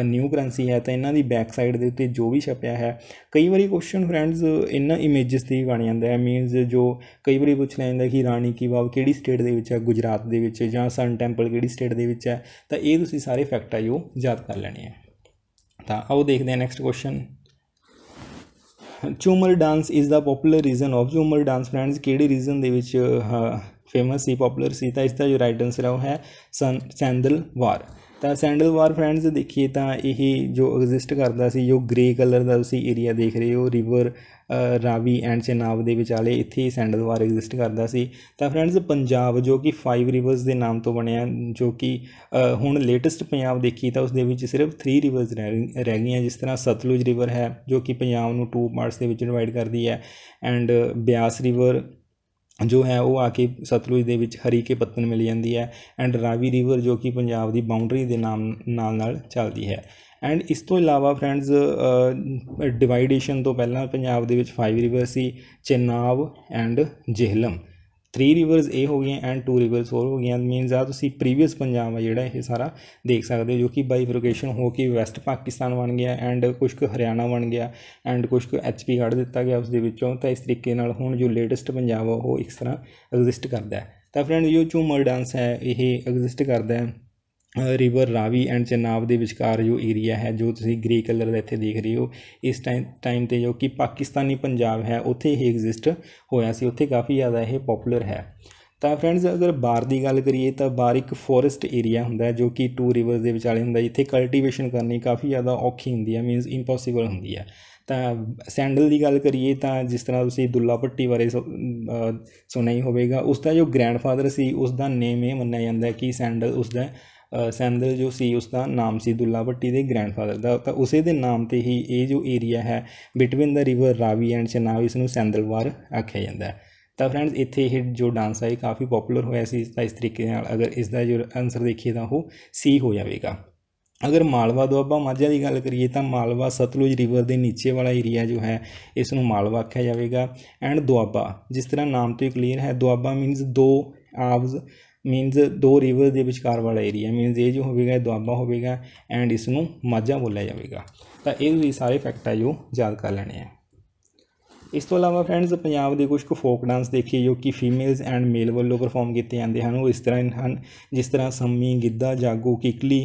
ਨਿਊ ਕਰੰਸੀ ਹੈ ਤਾਂ ਇਹਨਾਂ ਦੀ ਬੈਕ ਸਾਈਡ ਦੇ ਉੱਤੇ ਜੋ ਵੀ ਛਪਿਆ ਹੈ ਕਈ ਵਾਰੀ ਕੁਐਸਚਨ ਫਰੈਂਡਸ ਇਹਨਾਂ ਇਮੇजेस ਤੇ ਹੀ ਬਣ ਜਾਂਦਾ ਹੈ ਮੀਨਸ ਜੋ ਕਈ ਵਾਰੀ ਲਿਆ ਜਾਂਦਾ ਕਿ ਰਾਣੀ ਕੀ ਵਾਵ ਕਿਹੜੀ ਸਟੇਟ ਦੇ ਵਿੱਚ ਹੈ ਗੁਜਰਾਤ ਦੇ ਵਿੱਚ ਜਾਂ ਸਨ ਟੈਂਪਲ ਕਿਹੜੀ ਸਟੇਟ ਦੇ ਵਿੱਚ ਹੈ ਤਾਂ ਇਹ ਤੁਸੀਂ ਸਾਰੇ ਫੈਕਟ ਆ ਜੋ ਯਾਦ ਕਰ ਲੈਣੇ ਆ ਤਾਂ ਆਓ ਦੇਖਦੇ ਹਾਂ next question Jhumar dance is the popular reason of Jhumar dance friends ਕਿਹੜੇ ਰੀਜ਼ਨ ਦੇ ਵਿੱਚ ਫੇਮਸ ਸੀ ਪਪੂਲਰ ਸੀ ਤਾਂ ਇਸ ਦਾ ਜੋ ਰਾਈਟ ਆਨਸਰ ਹੈ ਉਹ ਹੈ ਸੈਂਦਲ ਵਾਰ ਤਾਂ ਸੈਂਡਲਵਾਰ ਫਰੈਂਡਸ ਦੇਖੀਏ ਤਾਂ ਇਹ ਜੋ ਐਗਜ਼ਿਸਟ ਕਰਦਾ ਸੀ ਜੋ ਗ੍ਰੇ ਕਲਰ ਦਾ ਤੁਸੀਂ ਏਰੀਆ ਦੇਖ ਰਹੇ ਹੋ ਰਿਵਰ ਰਾਵੀ ਐਂਡ ਚਨਾਬ ਦੇ ਵਿਚਾਲੇ ਇੱਥੇ ਸੈਂਡਲਵਾਰ ਐਗਜ਼ਿਸਟ ਕਰਦਾ ਸੀ ਤਾਂ ਫਰੈਂਡਸ ਪੰਜਾਬ ਜੋ ਕਿ ਫਾਈਵ ਰਿਵਰਸ ਦੇ ਨਾਮ ਤੋਂ ਬਣਿਆ ਜੋ ਕਿ ਹੁਣ ਲੇਟੈਸਟ ਪੰਜਾਬ ਦੇਖੀ ਤਾਂ ਉਸ ਦੇ ਵਿੱਚ ਸਿਰਫ 3 ਰਿਵਰਸ ਰਹਿ ਗਈਆਂ ਜਿਸ ਤਰ੍ਹਾਂ ਸਤਲੁਜ ਰਿਵਰ ਹੈ ਜੋ ਕਿ ਪੰਜਾਬ ਨੂੰ ਟੂ ਪਾਰਟਸ ਦੇ ਵਿੱਚ ਡਿਵਾਈਡ ਕਰਦੀ ਹੈ ਐਂਡ ਬਿਆਸ ਰਿਵਰ ਜੋ ਹੈ ਉਹ ਆ ਕੇ ਸਤਲੁਜ ਦੇ ਵਿੱਚ ਹਰੀ ਕੇ ਪੱਤਨ ਮਿਲ ਜਾਂਦੀ ਹੈ ਐਂਡ ਰਾਵੀ ਰਿਵਰ ਜੋ ਕਿ ਪੰਜਾਬ ਦੀ ਬਾਉਂਡਰੀ ਦੇ ਨਾਮ ਨਾਲ ਨਾਲ ਚੱਲਦੀ ਹੈ ਐਂਡ ਇਸ ਤੋਂ ਇਲਾਵਾ ਫਰੈਂਡਸ ਡਿਵਾਈਡੇਸ਼ਨ ਤੋਂ ਪਹਿਲਾਂ ਪੰਜਾਬ ਦੇ ਵਿੱਚ ਫਾਈਵ ਰਿਵਰ ਸੀ Chenab and Jhelum three rivers ਇਹ ਹੋ ਗਈਆਂ ਐਂਡ ਟੂ ਰਿਵਰਸ ਹੋਰ ਹੋ ਗਈਆਂ ਮੀਨਸ ਆ ਤੁਸੀਂ ਪ੍ਰੀਵੀਅਸ ਪੰਜਾਬ ਆ ਜਿਹੜਾ ਇਹ ਸਾਰਾ ਦੇਖ ਸਕਦੇ ਹੋ ਜੋ ਕਿ ਬਾਈਫਰਕੇਸ਼ਨ ਹੋ ਕੇ ਵੈਸਟ ਪਾਕਿਸਤਾਨ ਬਣ ਗਿਆ ਐਂਡ ਕੁਝ ਕੁ ਹਰਿਆਣਾ ਬਣ ਗਿਆ ਐਂਡ ਕੁਝ ਕੁ ਐਚਪੀ ਘੜ ਦਿੱਤਾ ਗਿਆ ਉਸ ਦੇ ਵਿੱਚੋਂ ਤਾਂ ਇਸ ਤਰੀਕੇ ਨਾਲ ਹੁਣ ਜੋ ਲੇਟੈਸਟ ਪੰਜਾਬ ਆ ਉਹ ਇਸ ਤਰ੍ਹਾਂ ਐਗਜ਼ਿਸਟ ਕਰਦਾ ਹੈ ਤਾਂ ਫਰੈਂਡ ਜੋ ਝੂਮਰ ਡਾਂਸ ਹੈ ਇਹ ਐਗਜ਼ਿਸਟ ਕਰਦਾ ਹੈ ਰਿਵਰ ਰਾਵੀ ਐਂਡ ਚਨਾਬ ਦੇ ਵਿਚਕਾਰ ਜੋ ਏਰੀਆ ਹੈ ਜੋ ਤੁਸੀਂ ਗ੍ਰੇ ਕਲਰ ਦਾ ਇੱਥੇ ਦੇਖ ਰਹੇ ਹੋ ਇਸ ਟਾਈਮ ਟਾਈਮ ਤੇ ਜੋ ਕਿ ਪਾਕਿਸਤਾਨੀ ਪੰਜਾਬ ਹੈ ਉੱਥੇ ਇਹ ਐਗਜ਼ਿਸਟ ਹੋਇਆ ਸੀ ਉੱਥੇ ਕਾਫੀ ਜ਼ਿਆਦਾ ਇਹ ਪਪੂਲਰ ਹੈ ਤਾਂ ਫਰੈਂਡਸ ਅਗਰ ਬਾਰ ਦੀ ਗੱਲ ਕਰੀਏ ਤਾਂ ਬਾਰ ਇੱਕ ਫੋਰੈਸਟ ਏਰੀਆ ਹੁੰਦਾ ਹੈ ਜੋ ਕਿ ਟੂ ਰਿਵਰਸ ਦੇ ਵਿਚਾਲੇ ਹੁੰਦਾ ਜਿੱਥੇ ਕਲਟੀਵੇਸ਼ਨ ਕਰਨੀ ਕਾਫੀ ਜ਼ਿਆਦਾ ਔਖੀ ਹੁੰਦੀ ਹੈ ਮੀਨਸ ਇੰਪੋਸੀਬਲ ਹੁੰਦੀ ਹੈ ਤਾਂ ਸੈਂਡਲ ਦੀ ਗੱਲ ਕਰੀਏ ਤਾਂ ਜਿਸ ਤਰ੍ਹਾਂ ਤੁਸੀਂ ਦੁੱਲਾ ਪੱਟੀ ਬਾਰੇ ਸੁਣਿਆ ਹੀ ਹੋਵੇਗਾ ਉਸ ਦਾ ਜੋ ਗ੍ਰੈਂਡਫਾਦਰ ਸੀ ਉਸ ਦਾ ਨੇਮ ਇਹ ਮੰਨਿਆ ਜਾਂਦਾ ਹੈ ਕਿ ਸੈਂਡਲ ਉਸ ਦਾ ਸੈਂਦਲ ਜੋ ਸੀ ਉਸ ਦਾ ਨਾਮ ਸੀ ਦੁੱਲਾ ਭੱਟੀ ਦੇ ਗ੍ਰੈਂਡਫਾਦਰ ਦਾ ਤਾਂ ਉਸੇ ਦੇ ਨਾਮ ਤੇ ਹੀ ਇਹ ਜੋ ਏਰੀਆ ਹੈ between the river Ravi and Chenab ਇਸ ਨੂੰ ਸੈਂਦਲਵਾਰ ਆਖਿਆ ਜਾਂਦਾ ਹੈ ਤਾਂ ਫਰੈਂਡਸ ਇੱਥੇ ਇਹ ਜੋ ਡਾਂਸ ਹੈ ਕਾਫੀ ਪਪੂਲਰ ਹੋਇਆ ਸੀ ਤਾਂ ਇਸ ਤਰੀਕੇ ਨਾਲ ਅਗਰ ਇਸ ਦਾ ਜੋ ਆਨਸਰ ਦੇਖੀਏ ਤਾਂ ਉਹ ਸੀ ਹੋ ਜਾਵੇਗਾ ਅਗਰ ਮਾਲਵਾ ਦੁਆਬਾ ਮਾਝਾ ਦੀ ਗੱਲ ਕਰੀਏ ਤਾਂ ਮਾਲਵਾ ਸਤਲੁਜ ਰਿਵਰ ਦੇ ਨੀਚੇ ਵਾਲਾ ਏਰੀਆ ਜੋ ਹੈ ਇਸ ਨੂੰ ਮਾਲਵਾ ਆਖਿਆ ਜਾਵੇਗਾ ਐਂਡ ਦੁਆਬਾ ਜਿਸ ਤਰ੍ਹਾਂ ਨਾਮ ਤੋਂ ਹੀ ਕਲੀਅਰ ਹੈ ਦੁਆਬਾ ਮੀਨਸ ਦੋ ਆਵਜ਼ ਮੀਨਜ਼ ਦੋ ਰਿਵਰ ਦੇ ਵਿਚਕਾਰ ਵਾਲਾ ਏਰੀਆ ਮੀਨਜ਼ ਇਹ ਜੋ ਹੋਵੇਗਾ ਇਹ ਦੁਆਬਾ ਹੋਵੇਗਾ ਐਂਡ ਇਸ ਨੂੰ ਮਾਝਾ ਬੋਲਿਆ ਜਾਵੇਗਾ ਤਾਂ ਇਹ ਵੀ ਸਾਰੇ ਫੈਕਟ ਆ ਜੋ ਯਾਦ ਕਰ ਲੈਣੇ ਆ ਇਸ ਤੋਂ ਇਲਾਵਾ ਫਰੈਂਡਸ ਪੰਜਾਬ ਦੇ ਕੁਝ ਕੁ ਫੋਕ ਡਾਂਸ ਦੇਖੀਏ ਜੋ ਕਿ ਫੀਮੇਲਸ ਐਂਡ ਮੇਲ ਵੱਲੋਂ ਪਰਫਾਰਮ ਕੀਤੇ ਜਾਂਦੇ ਹਨ ਉਹ ਇਸ ਤਰ੍ਹਾਂ ਹਨ ਜਿਸ ਤਰ੍ਹਾਂ ਸੰਮੀ ਗਿੱਧਾ ਜਾਗੋ ਕਿਕਲੀ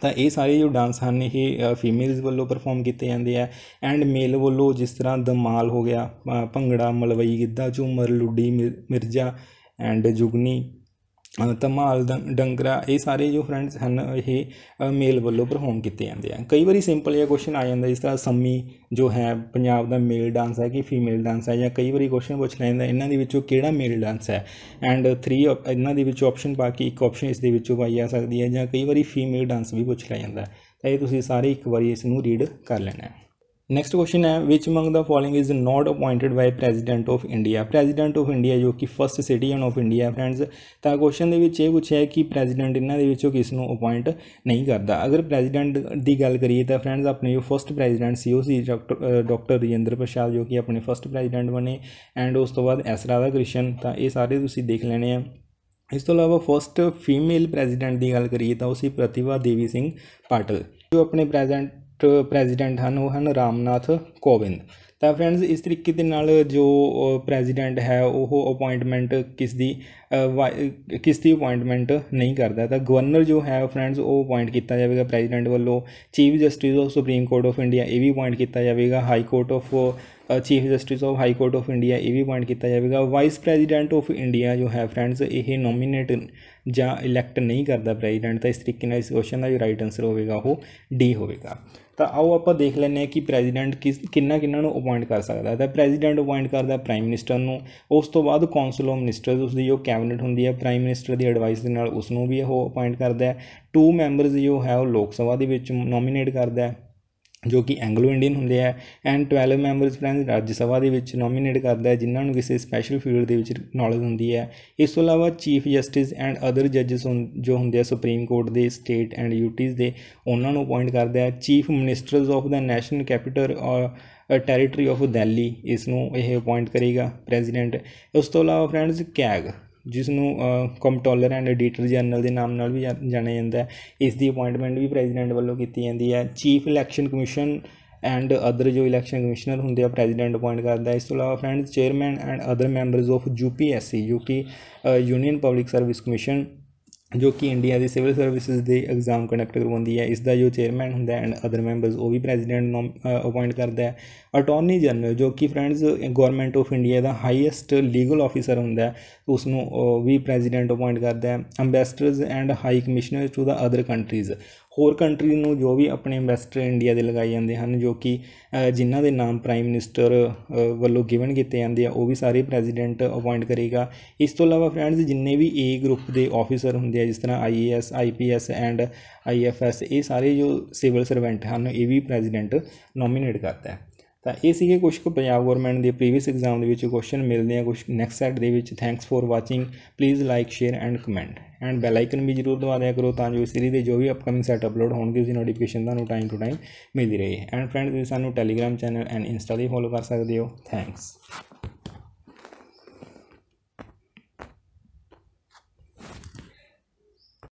ਤਾਂ ਇਹ ਸਾਰੇ ਜੋ ਡਾਂਸ ਹਨ ਇਹ ਫੀਮੇਲਸ ਵੱਲੋਂ ਪਰਫਾਰਮ ਕੀਤੇ ਜਾਂਦੇ ਆ ਐਂਡ ਮੇਲ ਵੱਲੋਂ ਜਿਸ ਤਰ੍ਹਾਂ ਦਮਾਲ ਹੋ ਗਿਆ ਭੰਗੜਾ ਮਲਵਈ ਗਿੱਧਾ ਝੂਮਰ ਲੁੱਡੀ ਮਿਰਜ਼ਾ ਐਂਡ ਜੁਗਨੀ ਧਮਾਲ ਡੰਗਰਾ ਇਹ ਸਾਰੇ ਜੋ ਫਰੈਂਡਸ ਹਨ ਇਹ ਮੇਲ ਵੱਲੋਂ ਪਰਫਾਰਮ ਕੀਤੇ ਜਾਂਦੇ ਆ ਕਈ ਵਾਰੀ ਸਿੰਪਲ ਜਿਹਾ ਕੁਐਸਚਨ ਆ ਜਾਂਦਾ ਜਿਸ ਤਰ੍ਹਾਂ ਸੰਮੀ ਜੋ ਹੈ ਪੰਜਾਬ ਦਾ ਮੇਲ ਡਾਂਸ ਹੈ ਕਿ ਫੀਮੇਲ ਡਾਂਸ ਹੈ ਜਾਂ ਕਈ ਵਾਰੀ ਕੁਐਸਚਨ ਪੁੱਛ ਲੈਂਦਾ ਇਹਨਾਂ ਦੇ ਵਿੱਚੋਂ ਕਿਹੜਾ ਮੇਲ ਡਾਂਸ ਹੈ ਐਂਡ 3 ਇਹਨਾਂ ਦੇ ਵਿੱਚੋਂ ਆਪਸ਼ਨ ਪਾ ਕੇ ਇੱਕ ਆਪਸ਼ਨ ਇਸ ਦੇ ਵਿੱਚੋਂ ਪਾਈ ਜਾ ਸਕਦੀ ਹੈ ਜਾਂ ਕਈ ਵਾਰੀ ਫੀਮੇਲ ਡਾਂਸ ਵੀ ਪੁੱਛ ਲਿਆ ਜਾਂਦਾ ਤਾਂ ਇਹ ਤੁਸੀਂ ਸਾਰੇ ਇੱਕ ਵਾਰੀ ਇਸ ਨੂੰ ਰੀਡ ਕਰ ਲੈਣਾ ਹੈ ਨੈਕਸਟ ਕੁਐਸਚਨ ਹੈ which among the following is not appointed by President of India President of India ਜੋ ਕਿ first citizen of India friends ਤਾਂ ਕੁਐਸਚਨ ਦੇ ਵਿੱਚ ਇਹ ਪੁੱਛਿਆ ਹੈ ਕਿ ਪ੍ਰੈਜ਼ੀਡੈਂਟ ਇਹਨਾਂ ਦੇ ਵਿੱਚੋਂ ਕਿਸ ਨੂੰ ਅਪਾਇੰਟ ਨਹੀਂ ਕਰਦਾ ਅਗਰ ਪ੍ਰੈਜ਼ੀਡੈਂਟ ਦੀ ਗੱਲ ਕਰੀਏ ਤਾਂ ਫਰੈਂਡਸ ਆਪਣੇ ਜੋ ਫਰਸਟ ਪ੍ਰੈਜ਼ੀਡੈਂਟ ਸੀ ਉਹ ਸੀ ਡਾਕਟਰ ਰਜਿੰਦਰ ਪ੍ਰਸ਼ਾਦ ਜੋ ਕਿ ਆਪਣੇ ਫਰਸਟ ਪ੍ਰੈਜ਼ੀਡੈਂਟ ਬਣੇ ਐਂਡ ਉਸ ਤੋਂ ਬਾਅਦ ਐਸਰਾਦਾ ਰਾਧਾ ਕ੍ਰਿਸ਼ਨ ਤਾਂ ਇਹ ਸਾਰੇ ਤੁਸੀਂ ਦੇਖ ਲੈਣੇ ਆ ਇਸ ਤੋਂ ਇਲਾਵਾ ਫਰਸਟ ਫੀਮੇਲ ਪ੍ਰੈਜ਼ੀਡੈਂਟ ਦੀ ਗੱਲ ਕਰੀਏ ਤਾਂ ਉਹ ਸੀ ਪ੍ਰਤਿਭਾ ਦੇਵੀ ਸਿੰਘ ਪਾਟਲ ਜੋ ਆਪਣੇ ਪ੍ਰੈਜ਼ੀਡੈਂਟ ਪ੍ਰੈਜ਼ੀਡੈਂਟ ਹਨ ਉਹ ਹਨ ਰਾਮਨਾਥ ਕੋਵਿੰਦ ਤਾਂ ਫਰੈਂਡਸ ਇਸ ਤਰੀਕੇ ਦੇ ਨਾਲ ਜੋ ਪ੍ਰੈਜ਼ੀਡੈਂਟ ਹੈ ਉਹ ਅਪਾਇੰਟਮੈਂਟ ਕਿਸ ਦੀ ਕਿਸ ਦੀ ਅਪਾਇੰਟਮੈਂਟ ਨਹੀਂ ਕਰਦਾ ਤਾਂ ਗਵਰਨਰ ਜੋ ਹੈ ਫਰੈਂਡਸ ਉਹ ਅਪਾਇੰਟ ਕੀਤਾ ਜਾਵੇਗਾ ਪ੍ਰੈਜ਼ੀਡੈਂਟ ਵੱਲੋਂ Chief Justice of Supreme Court of India ਇਹ ਵੀ ਅਪਾਇੰਟ ਕੀਤਾ ਜਾਵੇਗਾ High Court of Chief Justice of High Court of India ਇਹ ਵੀ ਅਪਾਇੰਟ ਕੀਤਾ ਜਾਵੇਗਾ ਵਾਈਸ ਪ੍ਰੈਜ਼ੀਡੈਂਟ ਆਫ ਇੰਡੀਆ ਜੋ ਹੈ ਫਰੈਂਡਸ ਇਹ ਨੋਮੀਨੇਟ ਜਾਂ ਇਲੈਕਟ ਨਹੀਂ ਕਰਦਾ ਪ੍ਰੈਜ਼ੀਡੈਂਟ ਤਾਂ ਇਸ ਤਰੀਕੇ ਨਾਲ ਇਸ ਕੁਐਸਚਨ ਦਾ ਜੋ ਰਾਈਟ ਆਨਸਰ ਹੋਵੇਗਾ ਉਹ ਡੀ ਹੋਵੇਗਾ ਤਾਂ ਆਓ ਆਪਾਂ ਦੇਖ ਲੈਂਦੇ ਹਾਂ ਕਿ ਪ੍ਰੈਜ਼ੀਡੈਂਟ ਕਿਸ ਕਿੰਨਾ ਕਿੰਨਾ ਨੂੰ ਅਪਾਇੰਟ ਕਰ ਸਕਦਾ ਹੈ ਤਾਂ ਪ੍ਰੈਜ਼ੀਡੈਂਟ ਅਪਾਇੰਟ ਕਰਦਾ ਪ੍ਰਾਈਮ ਮਿਨਿਸਟਰ ਨੂੰ ਉਸ ਤੋਂ ਬਾਅਦ ਕਾਉਂਸਲ ਆਫ ਮਿਨਿਸਟਰਸ ਉਸ ਦੀ ਜੋ ਕੈਬਨਿਟ ਹੁੰਦੀ ਹੈ ਪ੍ਰਾਈਮ ਮਿਨਿਸਟਰ ਦੀ ਐਡਵਾਈਸ ਦੇ ਨਾਲ ਉਸ ਨੂੰ ਵੀ ਉਹ ਅਪਾਇੰਟ ਕਰਦਾ ਹੈ ਟੂ ਮੈਂਬਰਸ ਜੋ ਹੈ ਉਹ ਲੋਕ ਸਭਾ ਦੇ ਵਿੱਚ ਨੋਮੀਨੇਟ ਕਰਦਾ ਹੈ ਜੋ ਕਿ ਐਂਗਲੋ ਇੰਡੀਅਨ ਹੁੰਦੇ ਆ and 12 members friend Rajya Sabha ਦੇ ਵਿੱਚ ਨੋਮੀਨੇਟ ਕਰਦਾ ਹੈ ਜਿਨ੍ਹਾਂ ਨੂੰ ਕਿਸੇ ਸਪੈਸ਼ਲ ਫੀਲਡ ਦੇ ਵਿੱਚ ਨੌਲੇਜ ਹੁੰਦੀ ਹੈ ਇਸ ਤੋਂ ਇਲਾਵਾ ਚੀਫ ਜਸਟਿਸ ਐਂਡ ਅਦਰ ਜੱਜਸ ਜੋ ਹੁੰਦੇ ਆ ਸੁਪਰੀਮ ਕੋਰਟ ਦੇ ਸਟੇਟ ਐਂਡ ਯੂਟੀਜ਼ ਦੇ ਉਹਨਾਂ ਨੂੰ ਅਪਾਇੰਟ ਕਰਦਾ ਹੈ chief ministers of the national capital or territory of Delhi ਇਸ ਨੂੰ ਇਹ ਅਪਾਇੰਟ ਕਰੇਗਾ ਪ੍ਰੈਜ਼ੀਡੈਂਟ ਉਸ ਤੋਂ ਇਲਾਵਾ ਫਰੈਂਡਸ ਕੈਗ ਜਿਸ ਨੂੰ ਕੰਟਰੋਲਰ ਐਂਡ ਐਡੀਟਰ ਜਨਰਲ ਦੇ ਨਾਮ ਨਾਲ ਵੀ ਜਾਣਿਆ ਜਾਂਦਾ ਹੈ ਇਸ ਦੀ ਅਪਾਇੰਟਮੈਂਟ ਵੀ ਪ੍ਰੈਜ਼ੀਡੈਂਟ ਵੱਲੋਂ ਕੀਤੀ ਜਾਂਦੀ ਹੈ chief election commission and other ਜੋ ਇਲੈਕਸ਼ਨ ਕਮਿਸ਼ਨਰ ਹੁੰਦੇ ਆ ਪ੍ਰੈਜ਼ੀਡੈਂਟ ਅਪਾਇੰਟ ਕਰਦਾ ਇਸ ਤੋਂ ਇਲਾਵਾ friends chairman and other members of UPSC ਜੋ ਕਿ ਯੂਨੀਅਨ ਪਬਲਿਕ ਸਰਵਿਸ ਕਮਿਸ਼ਨ ਜੋ ਕਿ ਇੰਡੀਆ ਦੀ ਸਿਵਲ ਸਰਵਿਸਿਜ਼ ਦੇ ਐਗਜ਼ਾਮ ਕੰਡਕਟ ਕਰਵਾਉਂਦੀ ਹੈ ਇਸ ਦਾ ਜੋ ਚੇਅਰਮੈਨ ਹੁੰਦਾ ਐਂਡ ਅਦਰ ਮੈਂਬਰਸ ਉਹ ਵੀ ਪ੍ਰੈਜ਼ੀਡੈਂਟ ਨੂੰ ਅਪਾਇੰਟ ਕਰਦਾ ਹੈ ਅਟਾਰਨੀ ਜਨਰਲ ਜੋ ਕਿ ਫਰੈਂਡਸ ਗਵਰਨਮੈਂਟ ਆਫ ਇੰਡੀਆ ਦਾ ਹਾਈਐਸਟ ਲੀਗਲ ਆਫੀਸਰ ਹੁੰਦਾ ਉਸ ਨੂੰ ਵੀ ਪ੍ਰੈਜ਼ੀਡੈਂਟ ਅਪਾਇੰਟ ਕਰਦਾ ਹੈ ambassadors and high commissioner to the other countries ਹੋਰ ਕੰਟਰੀ ਨੂੰ ਜੋ ਵੀ ਆਪਣੇ ਐਮਬੈਸਡਰ ਇੰਡੀਆ ਦੇ ਲਗਾਏ ਜਾਂਦੇ ਹਨ ਜੋ ਕਿ ਜਿਨ੍ਹਾਂ ਦੇ ਨਾਮ ਪ੍ਰਾਈਮ ਮਿਨਿਸਟਰ ਵੱਲੋਂ ਗਿਵਨ ਕੀਤੇ ਜਾਂਦੇ ਆ ਉਹ ਵੀ ਸਾਰੇ ਪ੍ਰੈਜ਼ੀਡੈਂਟ ਅਪਾਇੰਟ ਕਰੇਗਾ ਇਸ ਤੋਂ ਇਲਾਵਾ ਫਰੈਂਡਸ ਜਿੰਨੇ ਵੀ ਏ ਗਰੁੱਪ ਦੇ ਆਫੀਸਰ ਹੁੰਦੇ ਆ ਜਿਸ ਤਰ੍ਹਾਂ ਆਈਏਐਸ ਆਈਪੀਐਸ ਐਂਡ ਆਈਐਫਐਸ ਇਹ ਸਾਰੇ ਜੋ ਸਿਵਲ ਸਰਵੈਂਟ ਹਨ ਇਹ ਵੀ ਪ੍ਰੈਜ਼ੀਡੈਂਟ ਨੋਮੀਨੇਟ ਕਰਦਾ ਹੈ ਤਾਂ ਇਹ ਸੀਗੇ ਕੁਝ ਕੁ ਪੰਜਾਬ ਗਵਰਨਮੈਂਟ ਦੇ ਪ੍ਰੀਵੀਅਸ ਐਗਜ਼ਾਮ ਦੇ ਵਿੱਚ ਕੁਐਸਚਨ ਮਿਲਦੇ ਆ ਕੁਝ ਨੈਕਸਟ ਸੈਟ ਦੇ ਵਿੱਚ thanks for watching please like share and comment and bell icon ਵੀ ਜ਼ਰੂਰ ਦਬਾ ਦਿਆ ਕਰੋ ਤਾਂ ਜੋ ਇਸ ਸੀਰੀਜ਼ ਦੇ ਜੋ ਵੀ ਅਪਕਮਿੰਗ ਸੈਟ ਅਪਲੋਡ ਹੋਣਗੇ ਉਸ ਦੀ ਨੋਟੀਫਿਕੇਸ਼ਨ ਤੁਹਾਨੂੰ ਟਾਈਮ ਟੂ ਟਾਈਮ ਮਿਲਦੀ ਰਹੇ ਐਂਡ ਫਰੈਂਡਸ ਤੁਸੀਂ ਸਾਨੂੰ ਟੈਲੀਗ੍ਰਾਮ ਚੈਨਲ ਐਂਡ ਇੰਸਟਾ ਤੇ ਫੋਲੋ ਕਰ ਸਕਦੇ ਹੋ ਥੈਂਕਸ